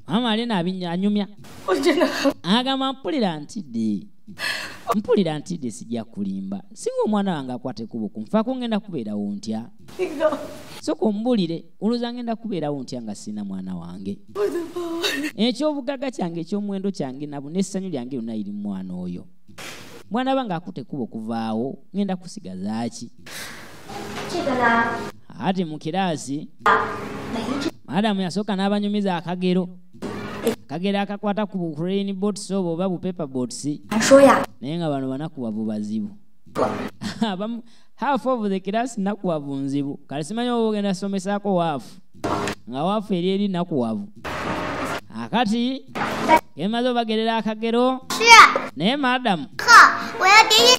maama ali nabinyanyumya agamba mpulira ntidde mpulira ntidde sijja kulimba singa omwana wange akwata ekubo kunfaako ngenda kubeerawo ntya soka ombulire oluza ngenda kubeerawo ntya nga sirina mwana wange ekyobugagga kyange ekyomuwendo kyange nabo n'essanyu lyange lyonna iri mu mwana oyo mwana bange akuta ekubo okuvaawo ngenda kusigazaaki ati mu kiraasi madamu yasooka n'abanyumiza akagero kagera akakwata ku crain boats obo oba bupepe boats naye nga bano banakuwavu bazibu [LAUGHS] half of the class nakuwavu nzibu kale simanyi oba ogenda somesaako waafu nga waafu eri eri nakuwavu akati kemaze obagerera akagero naye madamu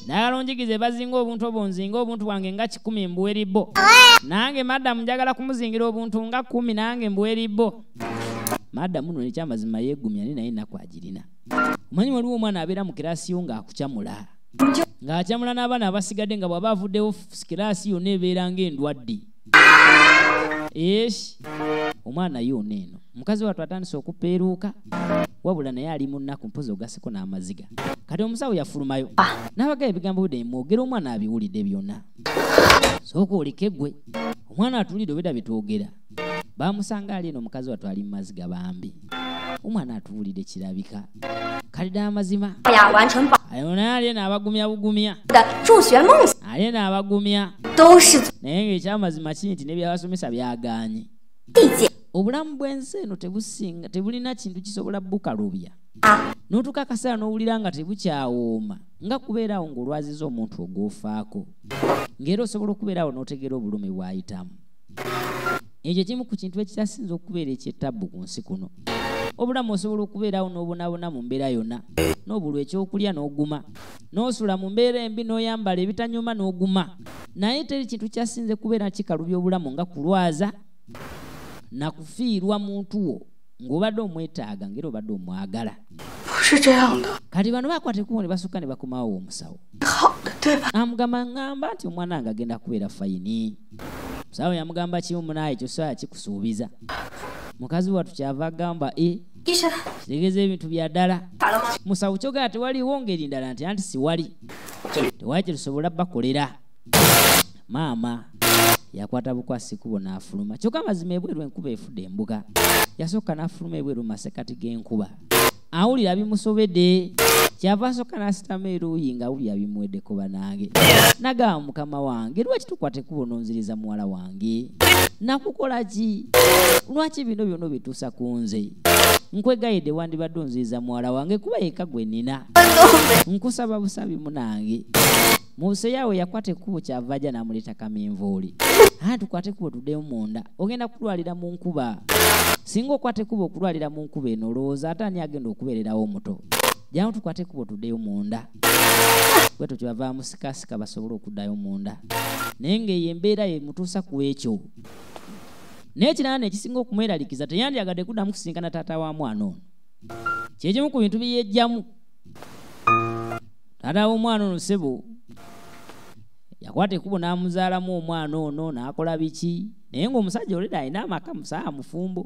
njagala onjigize bazinga obuntu obwo nzinga obuntu bwange nga kikumi mbuwe ribbo nange madamu njagala kumuzingira obuntu nga kumi nange mbuwe ribbo maddamu no nekyamazima yeegumya ne naye ennaku agirina omanyi waliwo omwana abeera mu kiraasi yo ng'akucyamula ng'akyamula n'abaana abasigadde nga bw'aba avuddewo kiraasi yonna ebeera ng'endwadde eeki omwana yoona eno omukazi watwe atandisa okupeeruuka wabula naye ali mu nnaku mpozi ogaseko n'amaziga kati omusawo yafulumayo ah. n'abagaba ebigambo bide mwogere omwana abiwulidde byonna sooka olekegwe omwana atuulidde obeda bitwogera bamusanga ali eno omukazi watwe ali mumaziga bambi omwana atuwulidde kirabika kalidde amazima onaali n'abagumya bugumya ali n'abagumya naye ngaekyamazima kiri nti nebyabasomesa byagaanye obulamu bw'ensi eno tebusinga tebulina kintu kisobola bukalubya n'otukakasaa n'owulira nga tebukyawooma nga kubeera awo ng'olwaziza omuntu ogwofaako ngaera osobola okubeera awo n'otegeera obulumi bwayitamu ekyo kimu ku kintu ekikyasinza okubeera ekyetabbu ku nsi kuno obulamu osobola okubeerawo n'obonabona mu mbeera yonna n'obulw ekyokulya n'oguma n'osula mu mbeera embi n'oyambala ebitanyuma n'oguma naye teri kintu kyasinze kubeera kikalubya obulamu nga kulwaza nakufiirwa muntu wo ng'obadde omwetaaga ngeri obadde omwagala kati bano bakwate kubo ne basukka ne bakomawo omusawo amugamba ŋŋamba nti omwana nga agenda kubeera fayini musawo yamugamba kimu munaye kyosobola kikusuubiza mukazi watu kyava agamba e kitegeeza ebintu bya ddala musawo kyogala tewaliwo ngeri ndala nti anti siwali tewali kyetusobola bakolera maama yakwata bukwasi kubo n'afuluma kyokka mazima ebweru enkuba efudde embuga yasooka n'afuluma ebweru mu masekati g'enkuba awulira bimusobedde kyava asooka n'asitamu eruuyi nga awulira bimweddeko banange nagaba mukama wange lwaki tukwate kubonoonzereza muwala wange nakukola ki lwaki bino byonna obituusa ku nze nkwegayidde wandibadde onzereza muwala wange kuba yeka gwe nina nkusaba busabi munange munsi yaawe yakwata ekkubo kyavajja namuletaka minvuuli aa tukwata ekkubo tuddemu munda ogenda kutwalira mu nkuba singa okwata ekkubo okulwalira mu nkuba eno olowooza ate ani agenda okubeererawo omuto jangu tukwata ekkubo tuddeyo munda kwetu kyebavaamu sikasika basobole okuddayo munda naye ngaeyo embeera yemutuusa ku ekyo naye kirana nekisinga okumweralikiza teyandyagadde kuddamu kusinkana taata wamwana ono kyekimu ku bintu biyejjamu taata w'omwana ono ssebo yakwata ekkubo n'amuzaalamu omwana ono n'akola biki naye ngaomusajja oleda alina amaka musaaya mufumbo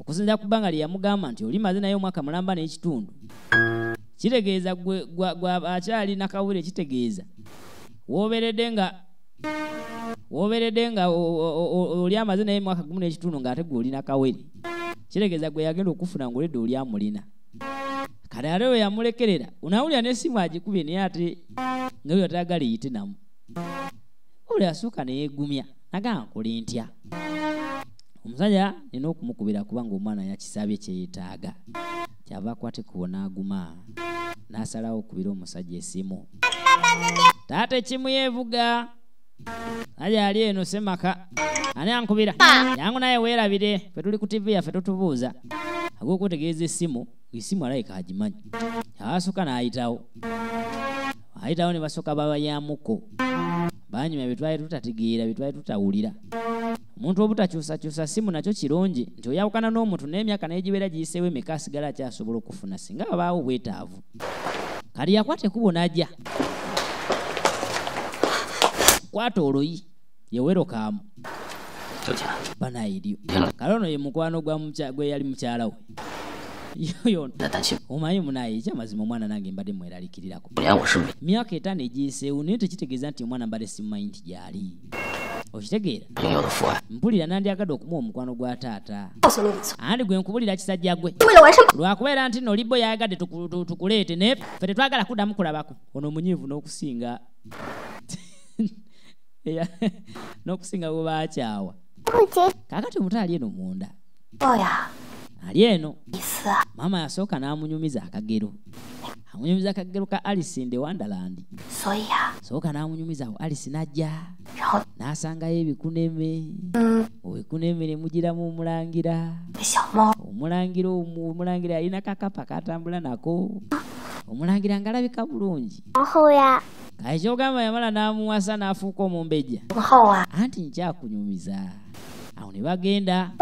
okusinzira ku bbanga lye yamugamba nti oli maze naye omwaka mulamba n'ekitundu kitegeeza gwe akyali nakabure kitegeeza woberedde nga woberedde nga oli amaze naye omwaka gumu n'ekitundu ng'ate gwe olina kawere kitegeeza gwe yagenda okufuna ngaoledde oli amulina kale ate we yamulekerera unawulira nesimu agikubye naye ate nga oyo atayagala eyite namu oli asooka neyegumya nagamba nkole ntya omusajja nina okumukubira kubanga omwana yakisabye kyeyetaaga kyava akwate kubo naaguma n'asalawo okubira omusajja esimu taata ekimu yeevuga Aja ali eno semaka. Ani ankubira. Yangu naye weerabire. Fe tuli ku TV ya fe tutubuuza. Agoku tegeeze simu, isimu alaika ajimanyi. Yawasuka na ayitawo. Ayitawo ne basoka baba ya muko. Banyuma bitwaye tutatigira, bitwaye tutawulira. Omuntu obutakyusa kyusa simu nakyo kirungi nti oyawukana n'omuntu n'emyaka naye gibeera giyiseewo emeka asigala akyasobola okufuna singa babaawo obwetaavu kali yakwata ekubo n'ajja kwata oluyi yewero kaamu banaeryo kale ono ye mukwano gwe yali mukyala we [LAUGHS] omanyi munaye ekyamazima omwana nange mbadde mweralikirirako myaka etaano egiyiseewo naye tekitegeeza nti omwana mbadde simumanyi nti gyali okitegeera mpulira nandyagadde okumuwa omukwano gwa taata andi gwe nkubulira kisajja gwe lwakubeera nti nolibo yayagadde tukuleete naye fe tetwagala kuddamu kulabako ono omunyiivu n'okusinga [LAUGHS] [LAUGHS] n'okusinga bwe bakyawa kaakati omuto ali eno munda ali eno maama yasooka n'amunyumiza akagero amunyumiza akagero ka alice nde wandalandi sooka n'amunyumiza awo alice najja n'asangayo ebikuneme mm. obikuneme ne mugiramu omulangira omulangira omulangira alinako akapa katambula nako omulangira ngaalabika bulungi ekyogamba yamala n'amuwasa n'afuuka omumbejja anti nkyakunyumiza awo ne bagenda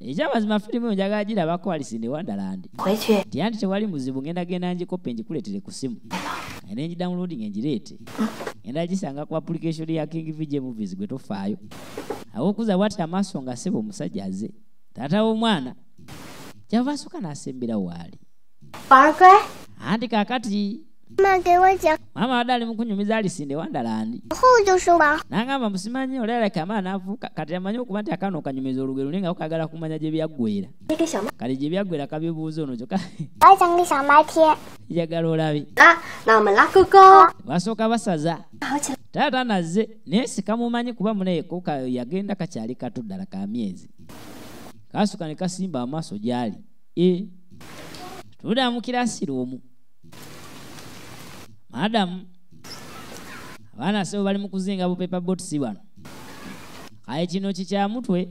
ekyamazima firimu njagala girabako alisinde wandalandi tyanti tewali muzibu ngenda genda njikope njikuletere ku simu nenjidawunlodi nga njireete genda gisanga ku application ya king vgmovies gwe tofaayo awookuza bwati amaaso nga asebe omusajja aze taata w'omwana kyava asooka n'asemberawo ali anti kaakati maama wadali mukunyumiza alisinde wandalandi nangamba musimanyi olalaka amaa nafuuka kati amanyi okuba nti akaana okanyumiza olugero lye nga kukagala kumanya gye byaggwera kati gye byaggwera kabibuuza ono kyoka jagala olabe ah, basooka basaza taata nazze naye sikamumanyi kuba munayeko yagenda kakyali kato ddala ka myezi kasuka ne kasimba amaaso gyali eh, tudamukirasira omu e. maadamu abaana sebo bali mu kuzinga bu pepa botisi bwano kaye kino kikya mutwe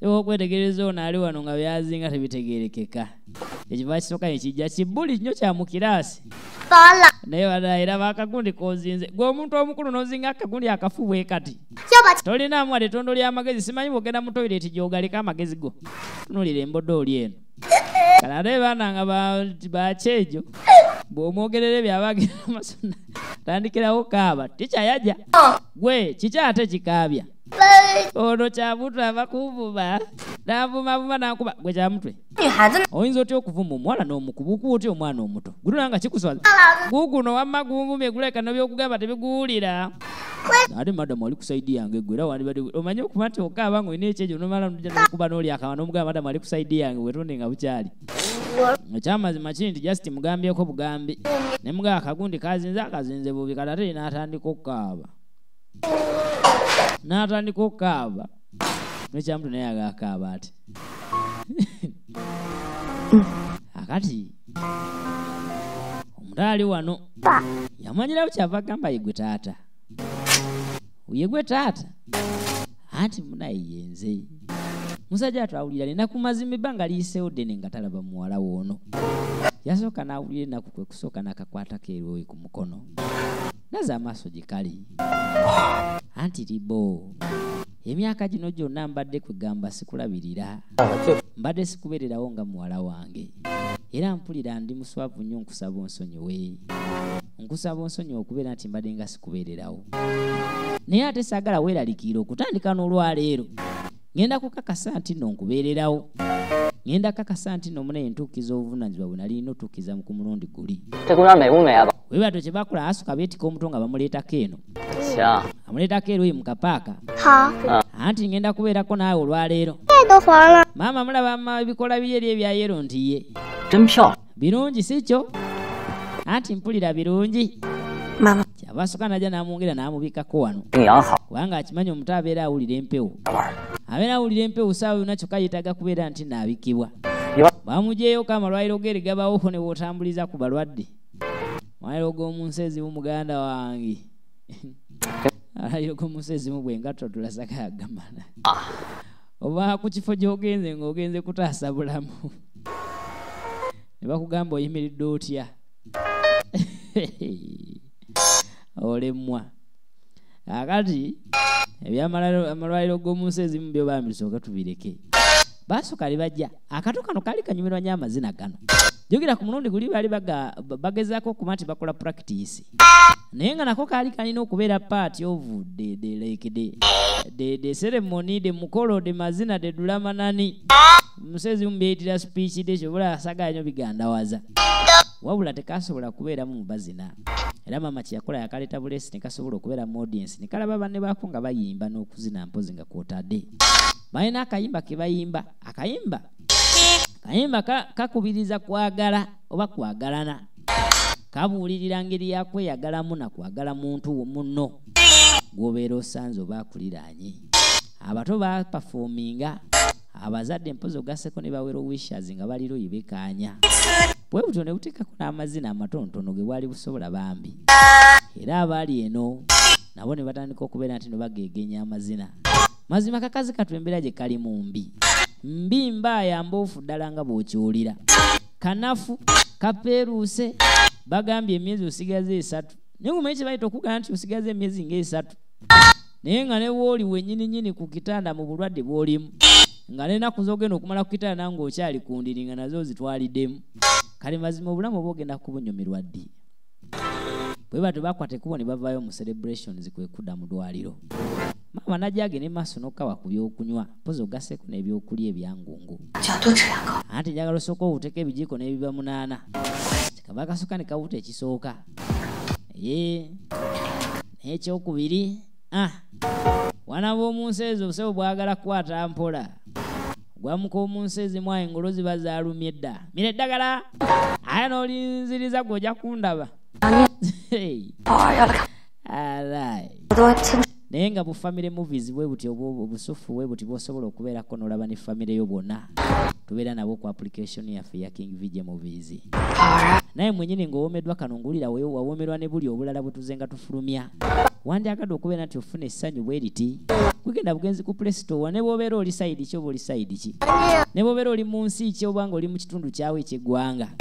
sebo okwetegereza ono ali wano nga byazinga tebitegerekeka ekiva kisoka nekijja kibuli nnyo kya mu kiraasi naye badaeraba akagundi kozinze gwe omuntu omukulu n'ozinga akagundi akafubwe kati tolinaamu wali ettondo ly'amagezi simanyi bwogenda mu toyireti gy'ogaleka amagezi go tunulira emboddooli eno eh, eh. kale ate baana nga bakyejo bw'omwogerera byabagera [LAUGHS] amasuna tandikirawo kaaba tikyayaja gwe kiki ate kikaabya ono kyabutwe abakuvuma navumavuma nakuba gwe kyamutwe oyinza otya okuvuma omuwala n'omukuba okuba otya omwana omuto gulinanga kikuswaza guguno wamma gunvumye gulaika nobyokugamba tebiguwulira ate madamu ali kusaidi yange gwe era wandibadde omanye okuba nti okaaba nga oyina ekyejo nomala nja nokuba nooli akaba nomugamba madamu ali kusaidi yange wetonde nga bukyali ekyamazima kiri nti jasiti mugambyeko bugambi nemugaba akagundi kazinze akazinze bubi kati ate inaatandika okukaaba natandika okukaaba nekyamuntu naye agakaaba ati [LAUGHS] akati omuntu ali wano yamanyira bukyava agamba yegwe taata yegwe taata anti munayiyenze musajja atwawulira lenaku mazima ebbanga liyiseewo ddene nga talaba muwala woono yasooka n'awulira ennaku kwe kusooka n'akakwatako erwoyi ku mukono naza amaaso gye kali anti libo emyaka gino gyonna mbadde kwegamba sikulabirira mbadde sikubererawo nga muwala wange era mpulira ndi muswavu nnyo nkusaba onsonyiwe nkusaba onsonyi okubeera nti mbadde nga sikubeererawo naye ate saagala weeralikiira okutandika n'olwaleero ŋenda kukakasa nti nno nkubeererawo ŋenda kakasa nti nno munaye ntuukiza obuvunanyizibwa bwe nalina otuukiza ku mulundi guli tekulamebumeaba webato kyebakula asuka byetika omuto nga bamuleetako eno amuleetako eruyi mukapaaka anti ngenda kubeerako naawe olwaleero maama mulaba ebikola biri eri ebyayero nti ye birungi si kyo anti mpulira birungi kyava asuka najja namwongera naamubikako wano kubanga akimanyi omuto abeera awulira empewo abeera awulira empewo saawa yona kyokka yeetaaga kubeera nti naabikibwa bamugyeyo kama lwaliro geregabawoho ne bootambuliza ku balwadde mwalira gwomunsi ezimu muganda wange [LAUGHS] alayira gwomunsi ezimu bwenga totula sakayagamala oba ku kifo gyogenze ngaogenze kutaasa bulamu ne bakugamba oyimiridde otya [LAUGHS] olemwa akati ebyamalwaliro gwomunsi ezimu byobambi soka tubireke baasoka libajja akato kano kali kanyumirwa nyo amazina gano jjukira ku mulundi guli baali bagezaako okuba nti bakola practice naye nga nako kaali kalina okubeera paati ovu dedelekede dede seremoni de mukolo de mazina de dulamanani omusezi umubyeyitira spiici dekyobula asaganyo bigandawaza wabula tekasobola kubeeramu mubazina era mama kyeyakola yakaleta bulesi nekasobola okubeera mu audiensi nekalaba banne baako nga bayimba n'okuzina mpozi nga kwotadde balina akayimba ke bayimba akayimba kayimba kakubiriza kwagala oba kwagalana kabuulirira ngeri yakweyagalamu nakwagala muntu munno gwobeera osanze oba akuliraanye abato bapafuuminga abazadde empozi ogaseko ne bawera wishaz nga baliro yebekaanya bwe butyo ne butekako n'amazina amatonotono ge bwali busobola bambi era abaali eno nabo ne batandika okubeera nti nebageegeenya amazina mazima kakazi katwembeera gye kali mu mbi mbi mbaaya mbofu ddala nga bw'okiwulira kanafu kaperuuse bagambye emyezi osigaze esatu naye gumanyi kye bayita okugamba nti osigaze emyezi ngaesatu naye nga ne wooli wenyininyini ku kitanda mu bulwadde bw'olimu nga nenaku zogenda okumala ku kitanda ng'okyali ku ndiri nga nazo ozitwaliddemu kale mazima obulamu oba ogenda kubunyumirwa ddi bwe batebakwata ekubo ne bavaayo mu celebrations kwekudda mu ddwaliro maama najage ne maaso nokaba ku byokunywa mpozi ogaseko n'ebyokulya ebyangungu anti jagala osooka obuteka ebijiiko n'ebiba munaana kaba kasooka ne kabuta ekisooka ee n'ekyokubiri ah, wana b'omunsi ezo obusebo bwagala kukwata mpola gwamuka omunsi ezimu ayo ngolo ziba zaalumye dda mira eddagala aya n'olinziriza gwojja kundaba alai naye nga bufamire muvizi bwe buti obusufu bwe buti bwosobola okubeerako n'olaba ne famire yo bwonna tubeera nabo ku application yaffe ya king vige muvizi naye mwenyini ng'owomeddwa kano ngulira wawomerwa ne buli obulala bwe tuzenga tufulumya wandyagadde okubeera nti ofuna essanyu bwe riti kugenda bugenzi ku pulesitowa ne bobeera oli sayidi ki oba oli sayidi ki ne bobeera oli mu nsi ki obanga oli mu kitundu kyawe ekyeggwanga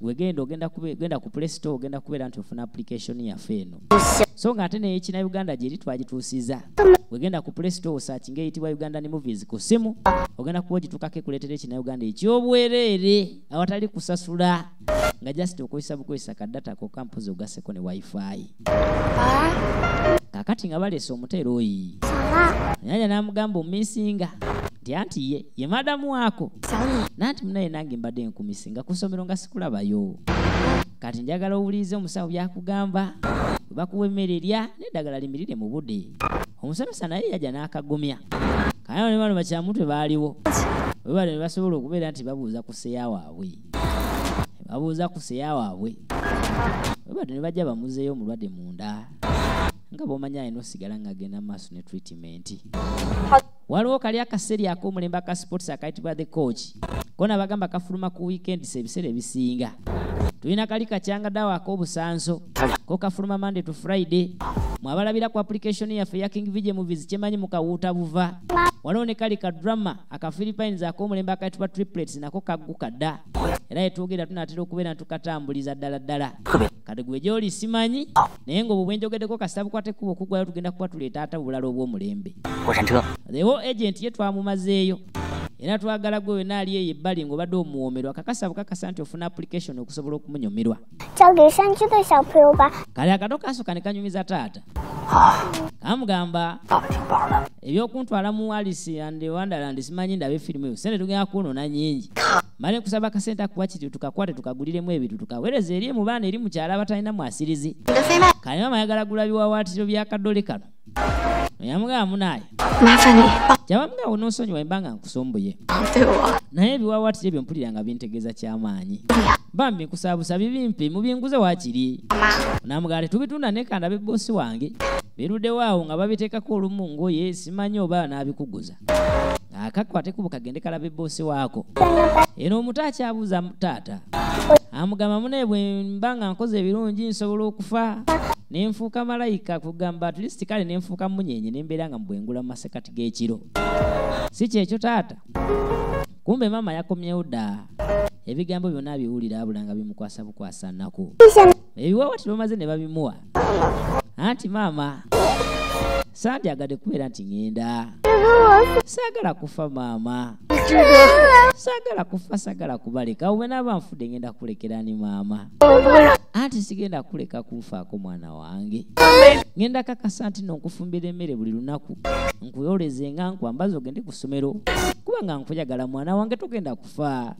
wegenda ogenda ku pulesito ogenda kubeera nti ofuna application yaffe eno so nga ate neyekina uganda gyeri twagituusiza wegenda ku pulesito osakinga eyitibwa uganda ne movies ku simu ogenda kuba ogitukako ekuleetera ekina uganda ekyobwereere awatali kusasula nga just okozesa bukozesa kadata kokampuzi ogaseko ne wifi kakati nga baleese omuteroyi nyanja n'amugamba omisinga nti anti ye ye madamu wako nanti munaye nange mbadde enkumisi nga kusomero nga sikulabayo kati njagala owulirize omusawo byakugamba webakuwa emmere erya neddagala limirire mu budde omusomesa naye yajja n'akagumya kayao ne bano bakyamutu baaliwo webale ne basobola okubeera nti babuuza ku seya waabwe babuuza ku seya waabwe webato ne bajja bamuzeeyo omulwadde munda nga bomanya ayina osigala ng'agenda mu maaso ne treatimenti waliwo kali akaseera ak'omulembe aka sports akayitibwa the coach kona bagamba kafuluma ku weekends ebiseera ebisinga tulina kali kacyanga dawa ak'obusanso ko kafuluma mande to friday mwabalabira ku application yaffe ya king vige movies kyemanyi mukawuuta buva waliwo ne kali ka drama aka philipines ak'omulembe akayitibwa ba triplets nako kagguka dda era yetwogerera tunatera okubeera ntukatambuliza ddala ddala kati gwe gyoli simanyi naye ngaobwe bwenjogeddeko kasitabukwatekuba okugwayo tugenda kuba tuleeta ata obulala obw'omulembe ewo agenti ye twamumazeeyo era twagala gwe wena ali eyo ebbali ng'obadde omuwoomerwa kakasa bukakasa nti ofuna application okusobola okumunyumirwa kale akato kasoka ne kanyumiza taata kamugamba ebyokuntwala mu alice and wonderland simanyi ndaba efirimu eyo sente tugenda kunona nyingi mali nkusaba akasente akuwa kiti tukakwate tukaguliremu ebintu tukaweereza eri emubaana eri mukyala abatalinamu asirizi kale mama ayagala gulabiwawaatiro byakadole kano Ya mga munaye. Mafani. Jama mga unosonyi wa imbanga nkusombuye. Mafewa. Na hebi wa watu jebi mpuri langa bintegeza cha amanyi. Bambi kusabu sabi vimpi mubi nguza wachiri. Ma. Na mga tubitunda neka na bibosi wangi. Birude wawo nga babiteka kulu mungu ye simanyo ba na abikuguza. Akakwate kubuka gendeka la bibosi wako. Eno mutacha abuza mutata. amugamba mune bwe mba nga nkoze ebirungi nsobola okufa nenfuuka malayika kugamba atlist kale nenfuuka munyenye nembeera nga mubwengula mu masekati g'ekiro si kyekyo taata kumbe maama yakomyewo dda ebigambo byonna abiwulira abula nga bimukwasa bukwasa nnaku ebiwawa tibamaze ne babimuwa anti maama sandyagadde kubeera nti ŋŋenda saagala kufa maama saagala kufa saagala kubaleka awe naaba nfudde ngenda kulekera ni maama anti sigenda kuleka kunfaako mwana wange ngenda kakasa nti nonkufumbira emmere buli lunaku nkuyoleze nga nkwambaza ogende ku ssomero bwekuba nga nkuyagala mwana wange togenda kufa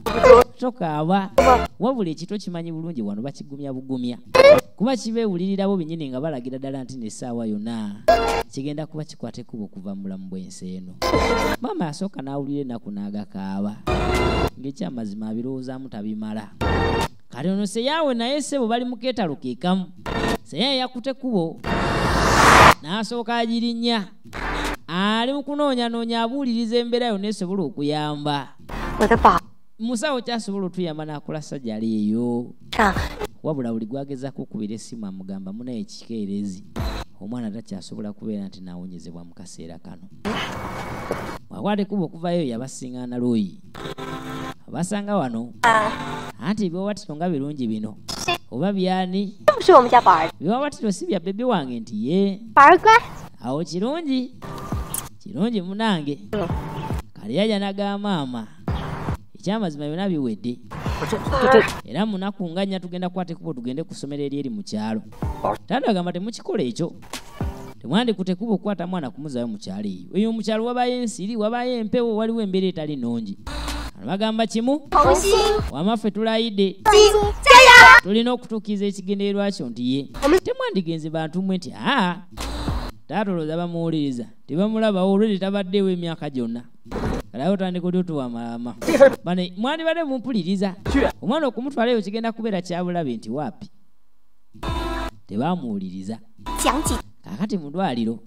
tokaaba wabula ekito kimanyi bulungi wano bakigumya bugumya kuba kibeewulirirabo binyini nga balagira ddala nti nesaawa yona kigenda kuba kikwatekubo okuva mulamu bwensi eno maama yasooka n'awulira ennaku n'agakaaba ngaekyamazima abirowoozaamu tabimala kati ono seyaawe naye sebo bali mu keetalo keekamu seyaawe yakutekubo n'asooka agirinnya ali mu kunoonyanoonya abuuliriza embeera yonna esobola okuyamba musawo kyasobola otuyamba n'akola sajja ali eyo ah. wabula buli gwagezako okubeera essimu amugamba munaye ekikeerezi omwana takyasobola kubeera nti naawonyezebwa mu kaseera kano bwakwatekuba okuvayoyo yabasingana looyi abasanga wano ah. anti ebyowatiro nga birungi bino oba byani ebyowatiro si bya bebi wange nti ye awo kirungi kirungi munange kale yaja nagamaama ekyamazima byona biwedde ah. era munaku nga nnya tugenda kukwata ekubo tugende ku ssomero eri eri mu kyalo ah. tanda agamba temukikola ekyo temwandikute kuba okukwata mwana kumuzaayo mukyalo eyo eyo mukyalo wabayo ensiri wabayo empewo waliwo embeera etali nungi ano bagamba kimu wamaffe tulayidde tulina okutuukiriza ekigendererwakyo nti ye temwandigenze bantu mwe nti aa taata olwoza bamuwuliriza tebamulabawo olwere tabaddewo emyaka gyonna alawe otandika oty otuwa amalama bane mwandibadde mumpuliriza omwana okumutwalayo kigenda kubeera kyabulabe nti waapi tebamuwuliriza kakati mudwaliro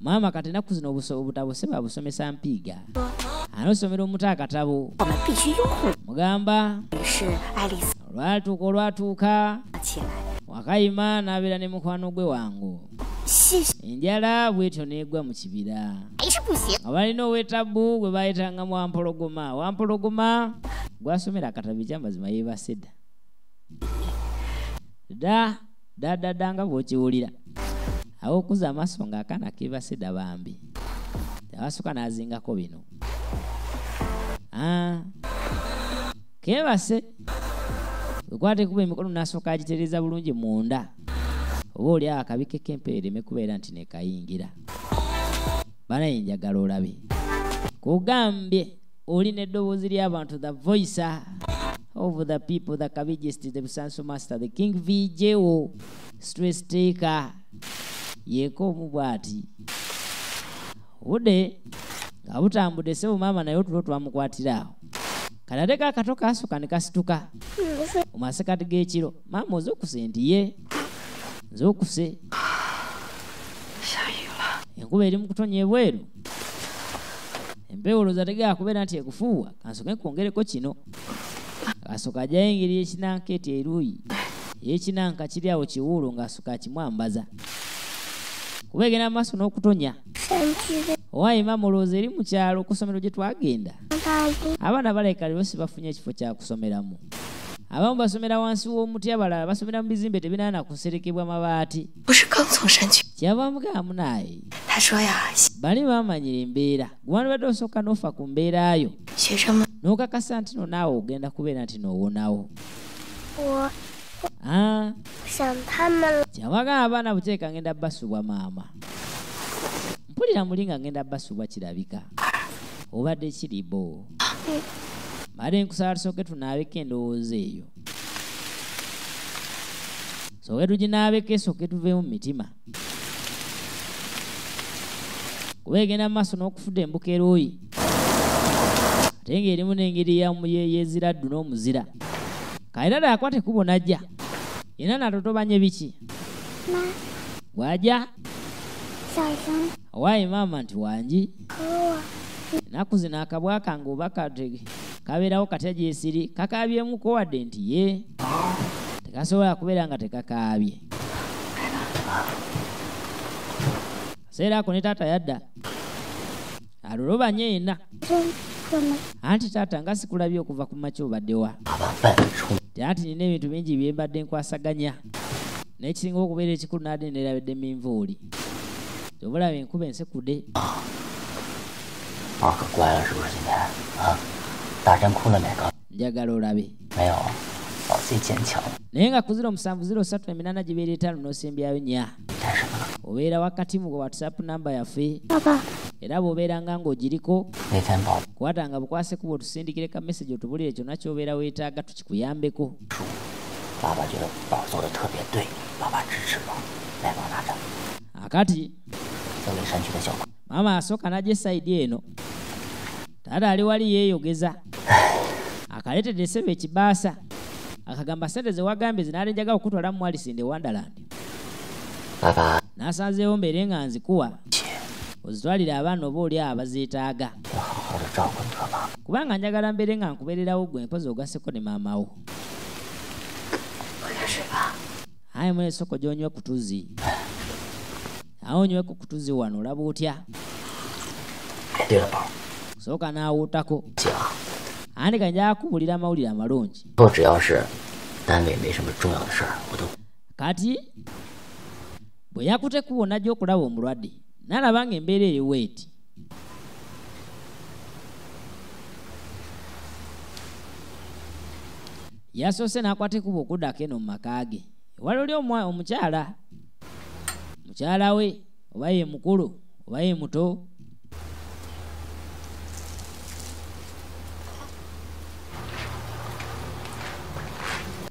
maama kati enaku zina obutabo se babusomesa mpiiga anosomera omuta akatabo mugamba olwatuuka olwatuuka wakayima n'abeera ne mukwano gwe wangu enjala bwetyo n'egwa mu kibira nga balina ow'etabbu gwe baayitanga mu wampologoma wampologoma gwasomera akatabi kyamazima yeebaseda da dadada nga bw'okiwulira awo okuza amaaso nga akaana kebaseda bambi tebasuka n'azingako bino ah, kebase ekwatekuba emikono nasooka agitereza bulungi munda oba oli awo akabi kekempe ereme kubeera nti nekayingira banaye njagala olabe kugambye oli neddoboozi ly'abantu the voice of the people the cabigest the busanso master the king vijewo stress taker yeeka omu bwati budde nga butambudde sebumaama naye otulo twamukwatiraawo kanadeka akatoka asuka nekasituka omasekati gekiro mama ozokuse ndiye nzokuse enkuba eri mukutonya ebweru empewo olwoza tegera kubeera nti ekufuuwa kansoke nkwongereko kino kasoka ajayingira yekinanka eti eruuyi yekinanka kiri awo kiwuulo ngaasoka akimwambaza kuba egenda amaaso n'okutonya owaima mulowoozi eri mu kyalo ku ssomero gye twagenda abaana balekalero si bafunye ekifo kyakusomeramu abamu basomera wansi w'omuti abalala basomera mu bizimbe tebinaana na kuserekebwa mabaati kyavamugamu naaye bali bamanyira embeera gwandibadde osooka n'ofa ku mbeerayo n'okakasa nti nonaawe ogenda kubeera nti n'owonawo kyawaga abaana buteeka ngenda basubwa maama mpulira muli nga ngenda basubwa kirabika obadde kiribo mbadde nkusaba tusooke tunaabeko endowooza eyo soke tuginaabeko esooke tuveemu mitima kuba egenda mu maaso n'okufudde embuka eroyi ate ng'erimu n'engeri yamuyeeyeezira ddu n'omuzira kaera dakwate kubo najja ena natotobanye biki wajja owaayi maama nti wanji ennaku zino akabwa kange oba kabeerawo katya gyesiri kakaabyemuko wadde nti ye tekasobola kubeera nga tekakaabye kaseera ako ne taata yadda alolobanye yenna okusoma anti taata nga sikulabye okuva ku makyo obaddewa taati nina ebintu bingi byembadde nkwasaganya n'ekisinga okubeera ekikulu nadde nerabidde minvuuli tobulaba enkuba ensekude ah, njagala olabe 自己坚强。naye nga ku 0783 nosembyayo nya obeera wakati mu whatsapp namba yaffe era bobeeranga ngaogiriko kwatanga bukwase kuba otusindikire ka meseje otubulire kyonna kyobeera weetaaga tukikuyambeko akati maama asooka najja esaidi eno taata ali wali yeeyogeza [SIGHS] akaleetedde esebe ekibaasa akagamba ssente zewagambye zinalinjaga okutwala mumwali sinde wonderland n'asanzeewo mbeere nga nzikuwa ozitwalire abaana oba oli awo bazeetaaga kubanga njagala mbeere nga nkubeererawo gwe mpozi ogaseko ne maamawo aye mwene soko gyonywe kutuzi awo onyweku kutuzi wano olaba otya sooka n'awuutako 俺这个人家顾不里两毛里两毛东西。说只要是单位没什么重要的事儿，我都。卡提，不要顾这顾，那就顾到我们罗的，那老板给别的有位置。yasoose n'akwata ekubo okuddako eno mu maka ge waliolio omukyala mukyala we oba ye mukulu oba ye muto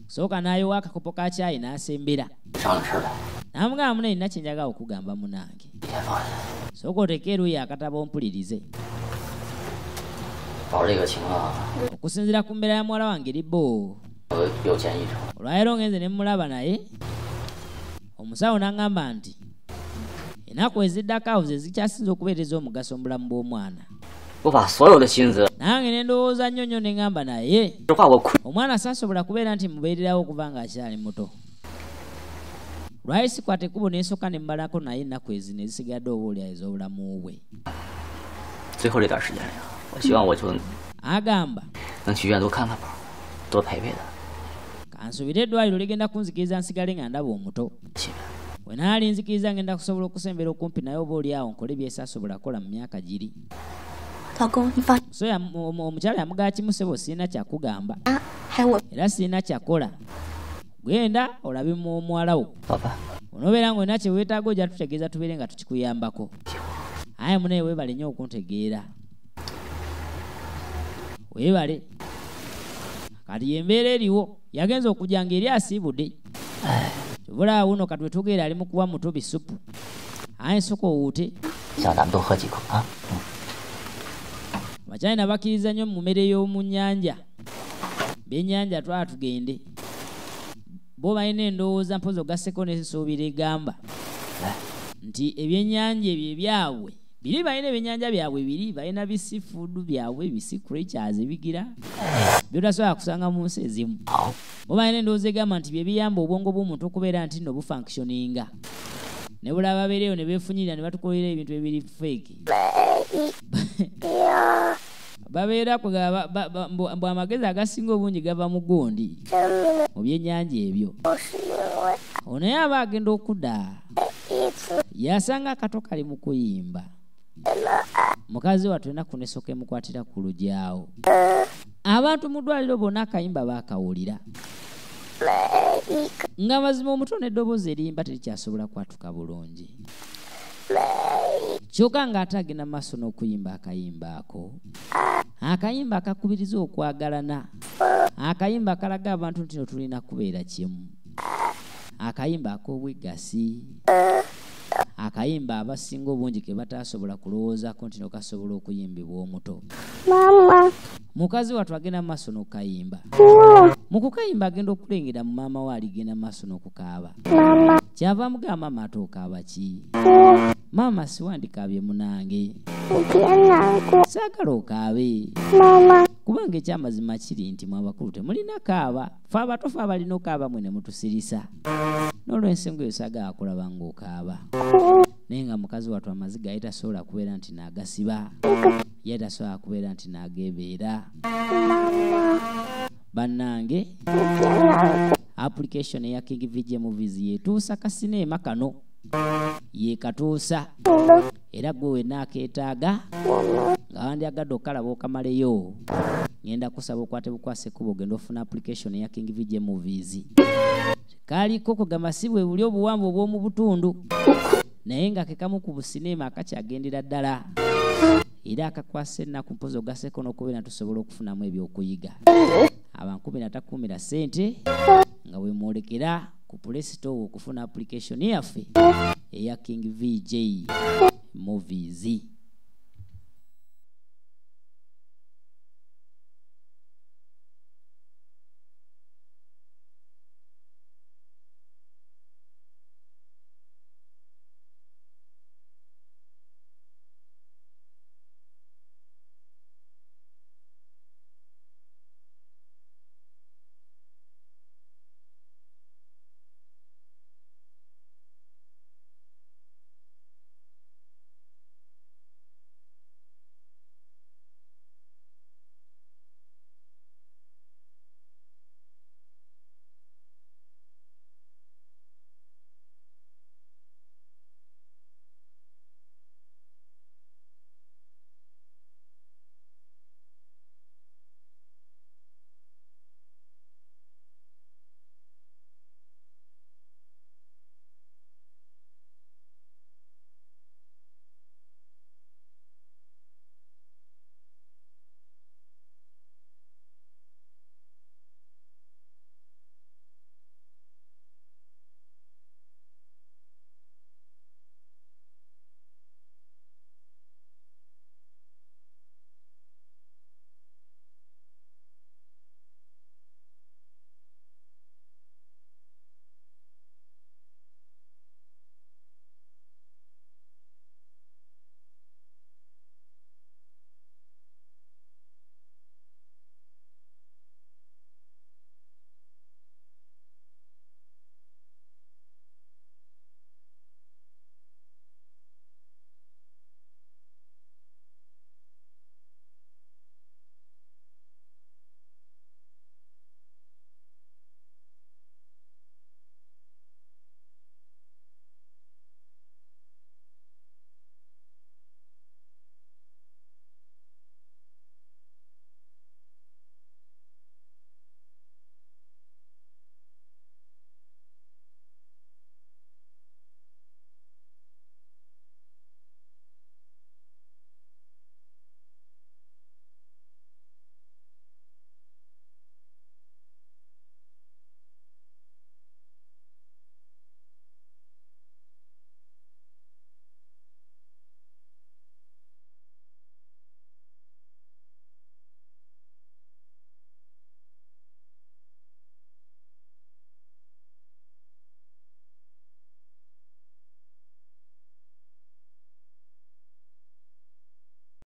sooka n'ayiwa akakopo ka kyayi n'asembera n'amugamba muno erina kye njagala okugamba munange sooka oteke eruuyi akatabo ompulirize okusinziira ku mbeera ya muwala wange eribo olwayero ngenze ne mmulaba naye omusawo n'agamba nti enaku eziddako awo ze zikyasinza okubeereza omugaso mu bulamu bw'omwana 我把所有的心思。nange ne ndowooza nnyo nnyo ne ŋŋamba naye omwana saasobola kubeera nti mubeererawo okuva ng'akyali muto lwali sikwata ekkubo n'esooka ne mmalako naye ennaku ezi ne zisigadde obaoli ez'obulamu bwe agamba kansuubira eddwaliro ligenda kunzikiriza nsigale nga ndaba omuto bwe naali nzikiriza ngenda kusobola okusembera okumpi naye obaoli awo nkole byesaasobola kukola mu myaka giri 老公，你放。所以，我我我们家里木盖，木塞我现在讲苦干吧。啊，还我。那现在讲苦了，我现在我来比木木阿拉我。爸爸。onoberanga oina kyewetaaga oja tutegeeza tubeere nga tukikuyambako aye munaye weebale nnyo okuntegeera weebale kati yembeera eriwo yagenza okujja ngaeri asiibude tubulaawo wuno kati wetugeera ali mu kuba muto bisupu aye nsoka owuute abachina bakkiriza nnyo mu mmere y'omu nnyanja byennyanja twala tugende bo balina endowooza mpozi ogasseko nesuubira egamba ah, nti ebyennyanja ebyo ebyabwe biri balina ebyennyanja byabwe biri balina bisifudu byabwe bisicratures ebigira byotasobola kusanga mu nsi ezimu bo balina endowooza egamba nti byebiyamba obwongo bw'omuntu okubeera nti nno bufunctioninga ne bulaba babeereyo ne befunyirira ne batukolera ebintu ebiri feke babeera mbu amagezi agasinga obungi gava mu gundi mu byennyanja ebyo onaye aba agenda okudda yasanga akato kali mu kuyimba mukazi watu enaku nesooka emukwatira ku lujyawo abantu mu ddwaliro bonna akayimba baakawulira nga mazima omutone eddoboozi erimba terikyasobola kwatuka bulungi kyokka ng'ate agenda maaso n'okuyimba akayimba ako akayimba akakubiriza okwagalana akayimba akalaga abantu nti no tulina kubeera kimu akayimba ak'obwegasi akayimba abasinga obungi ke bataasobola kulowoozaako nti nokasobola okuyimbibwa omuto maama mukazi watu agenda maaso n'okukayimba mu kukayimba agenda okulengera mu maama we aligenda maaso n'okukaaba kyava amugamba maama ate okaaba ki maama siwandikabye munange saagala okaabe kubanga ekyamazima kiri nti mu abakulu temulina kaaba fe abatofe abalina okaaba mwe ne mutusirisa n'olwensingo eyo saagala kulaba ngaokaaba naye nga mukazi watu amaziga yali tasobola kubeera nti n'agasiba yali tasobola kubeera nti n'agebeera bannange application eya king vigmovies yetuusa kasineema kano yekatuusa era gwe wenna akeetaaga nga wandyagadde okkalaba okamaleyo ŋenda kusaba okwate bukwasa kuba ogenda ofuna application eya king vij movies kaaliko kugamba si bwe buli obuwanvu obw'omu butundu naye nga kekamu ku busineema akakyagendera ddala era akakwasa ennaku mpozi ogaseko n'okubeera tusobola okufunamu ebyokuyiga abankumi natakumira ssente nga wemwolekera ku Play Store kufuna application yaffe ya King VJ Movies.